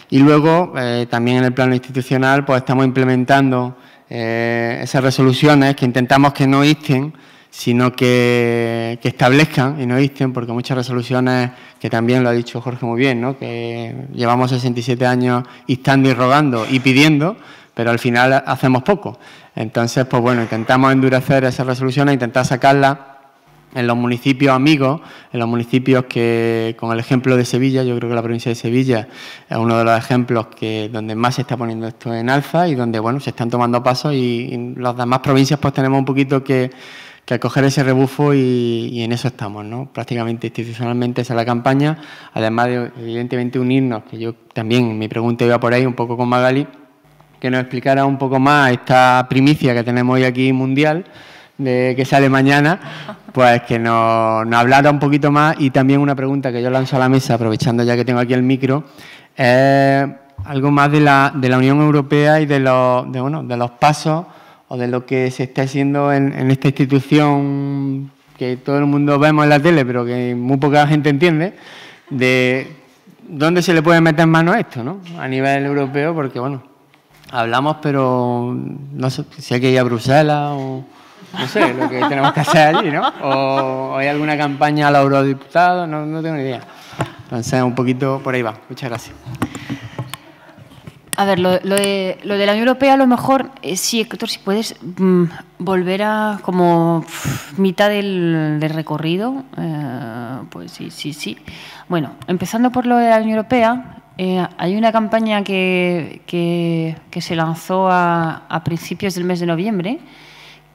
y luego eh, también en el plano institucional pues estamos implementando eh, esas resoluciones que intentamos que no insten sino que, establezcan y no insten, porque muchas resoluciones, que también lo ha dicho Jorge muy bien, ¿no? que llevamos 67 años instando y rogando y pidiendo, pero al final hacemos poco. Entonces, pues bueno, intentamos endurecer esas resoluciones, intentar sacarla en los municipios amigos, en los municipios que, con el ejemplo de Sevilla, yo creo que la provincia de Sevilla es uno de los ejemplos que donde más se está poniendo esto en alza y donde, bueno, se están tomando pasos y, y las demás provincias pues tenemos un poquito que recoger ese rebufo y, en eso estamos, ¿no? Prácticamente institucionalmente esa es la campaña, además de evidentemente unirnos, que yo también mi pregunta iba por ahí un poco con Magali, que nos explicara un poco más esta primicia que tenemos hoy aquí mundial, de que sale mañana, pues que nos, nos hablara un poquito más y también una pregunta que yo lanzo a la mesa, aprovechando ya que tengo aquí el micro, es algo más de la, de la Unión Europea y de los, de, bueno, de los pasos o de lo que se está haciendo en, esta institución que todo el mundo vemos en la tele, pero que muy poca gente entiende, de dónde se le puede meter mano esto, ¿no? A nivel europeo, porque, bueno, hablamos, pero no sé si hay que ir a Bruselas o no sé, lo que tenemos que hacer allí, ¿no? O, hay alguna campaña a los eurodiputados, no, no tengo ni idea. Entonces, un poquito por ahí va. Muchas gracias. A ver, lo, lo, de, lo, la Unión Europea a lo mejor, eh, sí, Héctor, si puedes mm, volver a como mitad del, recorrido, eh, pues sí, sí, sí. Bueno, empezando por lo de la Unión Europea, eh, hay una campaña que, que, se lanzó a, a, principios del mes de noviembre,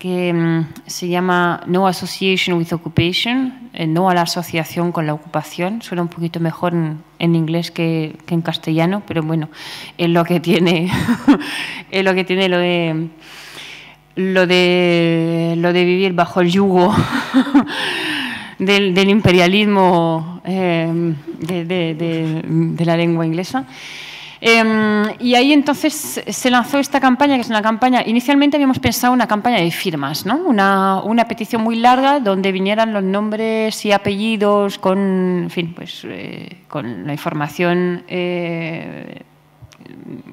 Mm, se llama No Association with Occupation, eh, no a la asociación con la ocupación. Suena un poquito mejor en, inglés que, en castellano, pero bueno, es lo que tiene, es lo que tiene lo de lo de lo de vivir bajo el yugo del, imperialismo eh, de la lengua inglesa. Em, y ahí entonces se lanzó esta campaña, que es una campaña, inicialmente habíamos pensado una campaña de firmas, ¿no? una, petición muy larga donde vinieran los nombres y apellidos con, en fin, pues, eh, con la información eh,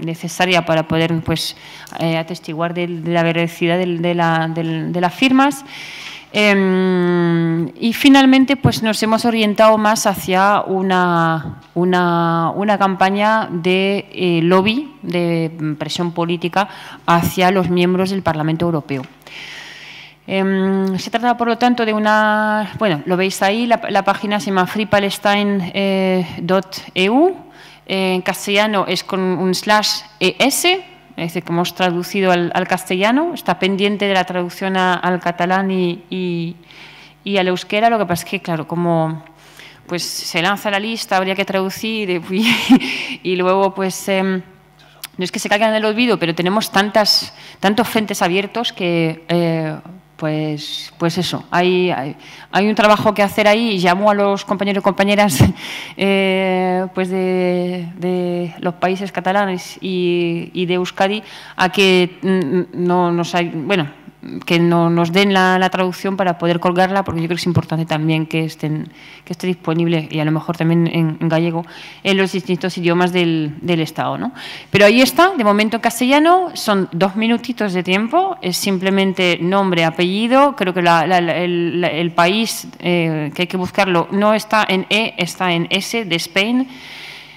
necesaria para poder pues, eh, atestiguar de, la veracidad de las firmas. Em, y finalmente, pues nos hemos orientado más hacia una, campaña de eh, lobby, de presión política hacia los miembros del Parlamento Europeo. Em, se trata, por lo tanto, de una... Bueno, lo veis ahí, la, la página se llama freepalestine.eu. Eh, e en castellano es con un slash ES que hemos traducido al, castellano, está pendiente de la traducción al catalán y, y, y, al euskera, lo que pasa es que, claro, como pues se lanza la lista, habría que traducir y, luego pues... Em, no es que se caigan en el olvido, pero tenemos tantas, tantos frentes abiertos que eh, pues, pues eso, hay, hay, un trabajo que hacer ahí y llamo a los compañeros y compañeras eh, pues de, los países catalanes y, y, de Euskadi a que mm, mm, no nos hay, bueno, que no, nos den la, traducción para poder colgarla, porque yo creo que es importante también que, estén, que esté disponible, y a lo mejor también en, gallego, en los distintos idiomas del, del, Estado. ¿no? Pero ahí está, de momento en castellano, son dos minutitos de tiempo, es simplemente nombre, apellido, creo que el, país eh, que hay que buscarlo no está en E, está en S de Spain.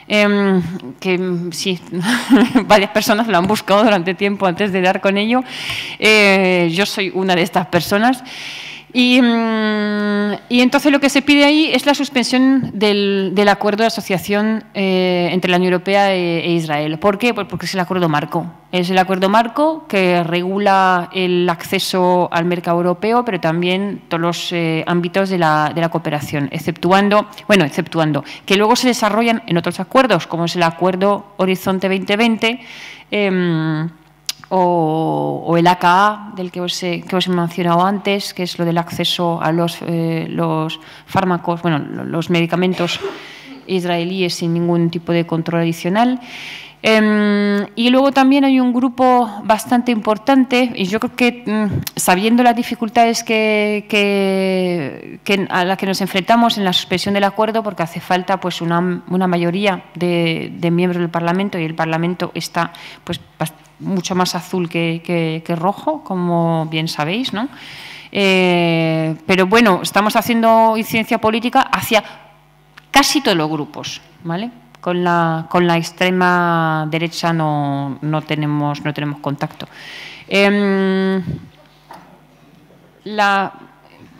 Em, que sí, varias personas lo han buscado durante tiempo antes de dar con ello. Eh, yo soy una de estas personas. Mm, y, entonces lo que se pide ahí es la suspensión del, acuerdo de asociación eh, entre la Unión Europea e, e, Israel. ¿Por qué? Pues porque es el acuerdo marco. Es el acuerdo marco que regula el acceso al mercado europeo, pero también todos los eh, ámbitos de la, cooperación, exceptuando, bueno, exceptuando, que luego se desarrollan en otros acuerdos, como es el Acuerdo Horizonte 2020 o, el AKA, del que os, he, que os, he, mencionado antes, que es lo del acceso a los, eh, los fármacos, bueno, los medicamentos israelíes sin ningún tipo de control adicional. Em, y luego también hay un grupo bastante importante, y yo creo que mm, sabiendo las dificultades que, a las que nos enfrentamos en la suspensión del acuerdo, porque hace falta pues una, mayoría de, miembros del Parlamento, y el Parlamento está pues mucho más azul que, rojo, como bien sabéis, ¿no? Eh, pero bueno, estamos haciendo incidencia política hacia casi todos los grupos, ¿vale? con la, con la extrema derecha no, no, tenemos, no tenemos contacto. Em,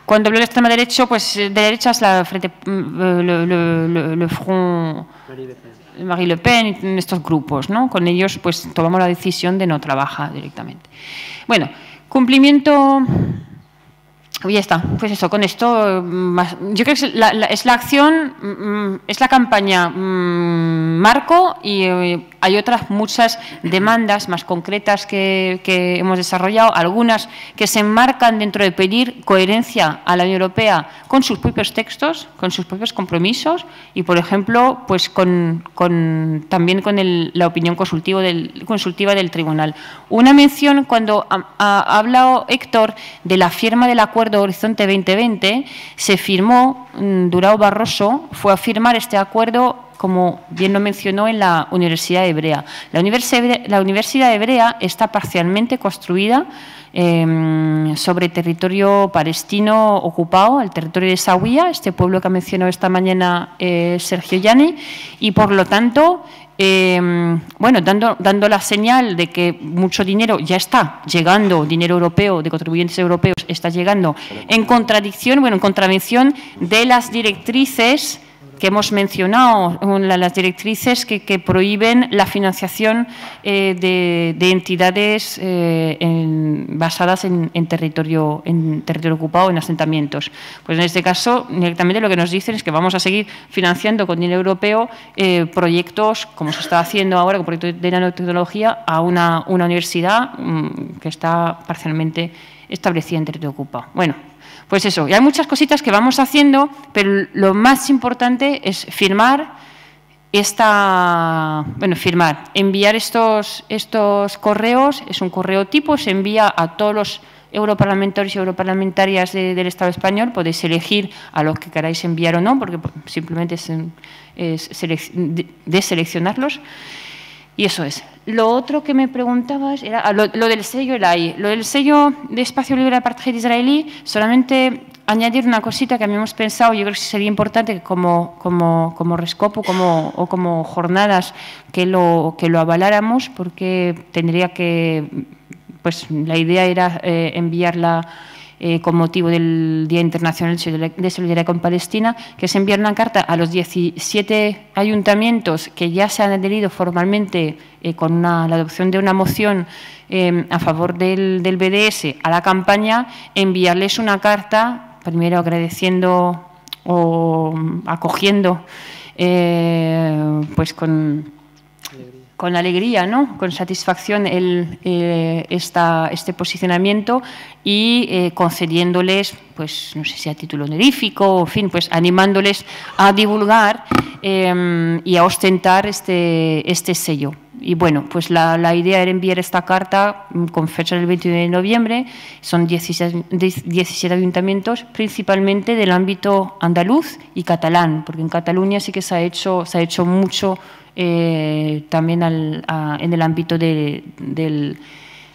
cuando hablo de extrema derecha, pues eh, de derecha es la frente, mm, eh, le, Front Marie Le Pen, estos grupos, ¿no? Con ellos, pues tomamos la decisión de no trabajar directamente. Bueno, cumplimiento y pues ya está, pues eso, con esto, mm, yo creo que es la, acción, mm, mm, es la campaña marco y eh, hay otras muchas demandas más concretas que, hemos desarrollado, algunas que se enmarcan dentro de pedir coherencia a la Unión Europea con sus propios textos, con sus propios compromisos y, por ejemplo, pues con, también con la opinión consultiva del, consultiva del Tribunal. Una mención cuando ha hablado Héctor de la firma del acuerdo Horizonte 2020, se firmó, mm, Durao Barroso fue a firmar este acuerdo como bien lo mencionó, en la Universidad Hebrea. La Universidad Hebrea está parcialmente construida em, sobre territorio palestino ocupado, el territorio de Sahuía, este pueblo que ha mencionado esta mañana eh, Sergio Yani, y por lo tanto Em, bueno, dando, dando la señal de que mucho dinero ya está llegando, dinero europeo de contribuyentes europeos está llegando, en contradicción, bueno, en contravención de las directrices que hemos mencionado, las directrices que, prohíben la financiación eh, de, entidades eh, basadas en, territorio, en territorio ocupado, en asentamientos. Pues en este caso, directamente lo que nos dicen es que vamos a seguir financiando con dinero europeo eh, proyectos, como se está haciendo ahora, con proyectos de nanotecnología, a una, universidad mm, que está parcialmente establecida en territorio ocupado. Bueno, pues eso, y hay muchas cositas que vamos haciendo, pero lo más importante es firmar esta, bueno, firmar, enviar estos, estos correos, es un correo tipo, se envía a todos los europarlamentarios y europarlamentarias del Estado español, podéis elegir a los que queráis enviar o no, porque simplemente es, deseleccionarlos. Y eso es. Lo otro que me preguntabas era ah, lo, del sello ahí. Lo del sello de espacio libre de apartheid israelí, solamente añadir una cosita que hemos pensado, yo creo que sería importante como, como, como rescopo como, o como jornadas que lo, que lo avaláramos, porque tendría que, pues la idea era eh, enviarla eh, con motivo del Día Internacional de Solidaridad con Palestina, que se enviar una carta a los 17 ayuntamientos que ya se han adherido formalmente eh, con la adopción de una moción eh, a favor del BDS a la campaña, enviarles una carta, primero agradeciendo o acogiendo, pues con con alegría, ¿no? con satisfacción el, eh, este posicionamiento y eh, concediéndoles, pues no sé si a título honorífico, en fin, pues animándoles a divulgar em, y a ostentar este, este sello y bueno, pues la, idea era enviar esta carta mm, con fecha del 21 de noviembre. Son 16, 17 ayuntamientos, principalmente del ámbito andaluz y catalán, porque en Cataluña sí que se ha hecho, se ha hecho mucho eh, también en el ámbito de, del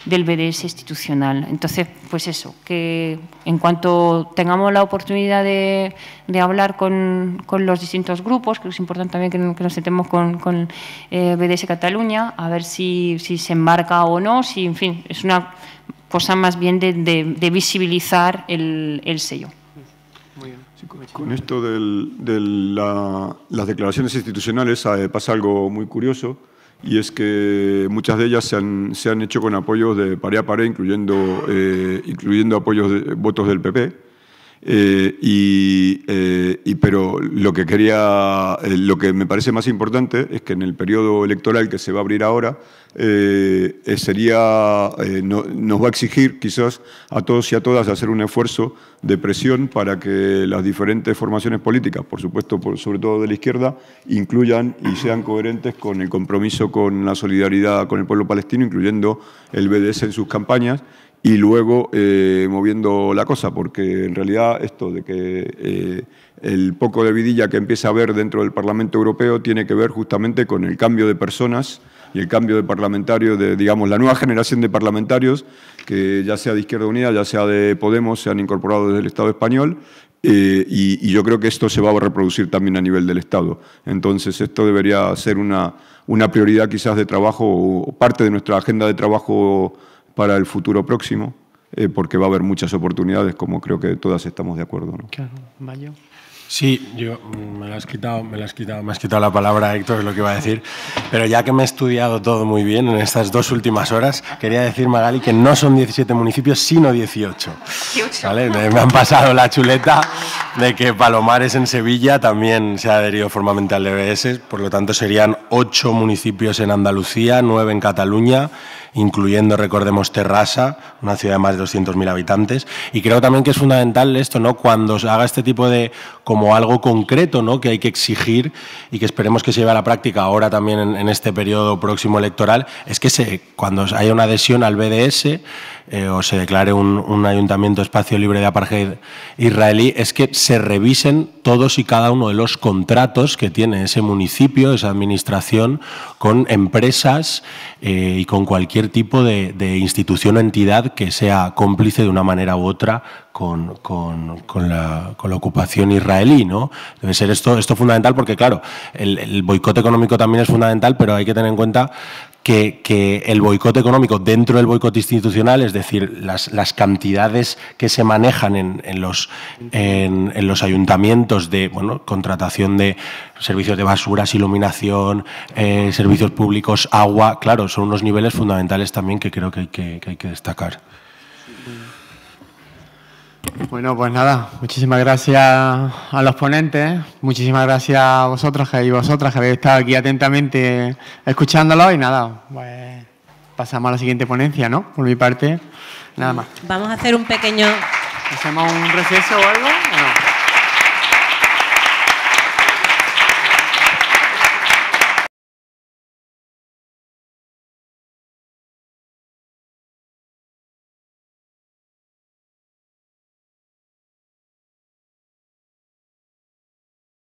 del BDS institucional. Entonces, pues eso, que en cuanto tengamos la oportunidad de, hablar con, los distintos grupos, que es importante también que, nos sentemos con, con eh, BDS Cataluña, a ver si, se embarca o no, si, en fin, es una cosa más bien de, visibilizar el, sello. Con esto de las declaraciones institucionales eh, pasa algo muy curioso y es que muchas de ellas se han, hecho con apoyos de pared a pared, eh, incluyendo, apoyos de, votos del PP. Eh, eh, pero lo que quería, lo que me parece más importante es que en el periodo electoral que se va a abrir ahora, eh, eh, sería, eh, nos va a exigir quizás a todos y a todas hacer un esfuerzo de presión para que las diferentes formaciones políticas, por supuesto, sobre todo de la izquierda, incluyan y sean coherentes con el compromiso con la solidaridad con el pueblo palestino, incluyendo el BDS en sus campañas y luego moviendo la cosa, porque en realidad esto de que el poco de vidilla que empieza a haber dentro del Parlamento Europeo tiene que ver justamente con el cambio de personas y el cambio de parlamentario, de, digamos, la nueva generación de parlamentarios, que ya sea de Izquierda Unida, ya sea de Podemos, se han incorporado desde el Estado español. Eh, y, yo creo que esto se va a reproducir también a nivel del Estado. Entonces, esto debería ser una, prioridad quizás de trabajo o parte de nuestra agenda de trabajo para el futuro próximo, eh, porque va a haber muchas oportunidades, como creo que todas estamos de acuerdo. Claro, Mayo. Sí, yo mm, me has quitado, me la me la palabra, Héctor, es lo que iba a decir. Pero ya que me he estudiado todo muy bien en estas dos últimas horas, quería decir, Magali, que no son 17 municipios, sino 18. ¿vale? Me han pasado la chuleta de que Palomares en Sevilla también se ha adherido formalmente al DBS, por lo tanto serían 8 municipios en Andalucía, 9 en Cataluña incluyendo, recordemos, Terrassa, una ciudad de más de 200.000 habitantes. Y creo también que es fundamental esto, ¿no? Cuando se haga este tipo de, como algo concreto, ¿no? Que hay que exigir y que esperemos que se lleve a la práctica ahora también en, este periodo próximo electoral, es que se, cuando haya una adhesión al BDS, eh, o se declare un, ayuntamiento espacio libre de apartheid israelí, es que se revisen todos y cada uno de los contratos que tiene ese municipio, esa administración, con empresas eh, y con cualquier tipo de, institución o entidad que sea cómplice de una manera u otra con, con, la, ocupación israelí. ¿no? Debe ser esto, esto fundamental porque, claro, el, el boicot económico también es fundamental, pero hay que tener en cuenta que, el boicot económico dentro del boicot institucional, es decir, las, cantidades que se manejan en, los, ayuntamientos de bueno, contratación de servicios de basuras, iluminación, eh, servicios públicos, agua, claro, son unos niveles fundamentales también que creo que, hay que destacar. Bueno, pues nada, muchísimas gracias a los ponentes, muchísimas gracias a vosotros y vosotras que habéis estado aquí atentamente escuchándolo y nada, pues pasamos a la siguiente ponencia, ¿no? Por mi parte, nada más. Vamos a hacer un pequeño... ¿Hacemos un receso o algo?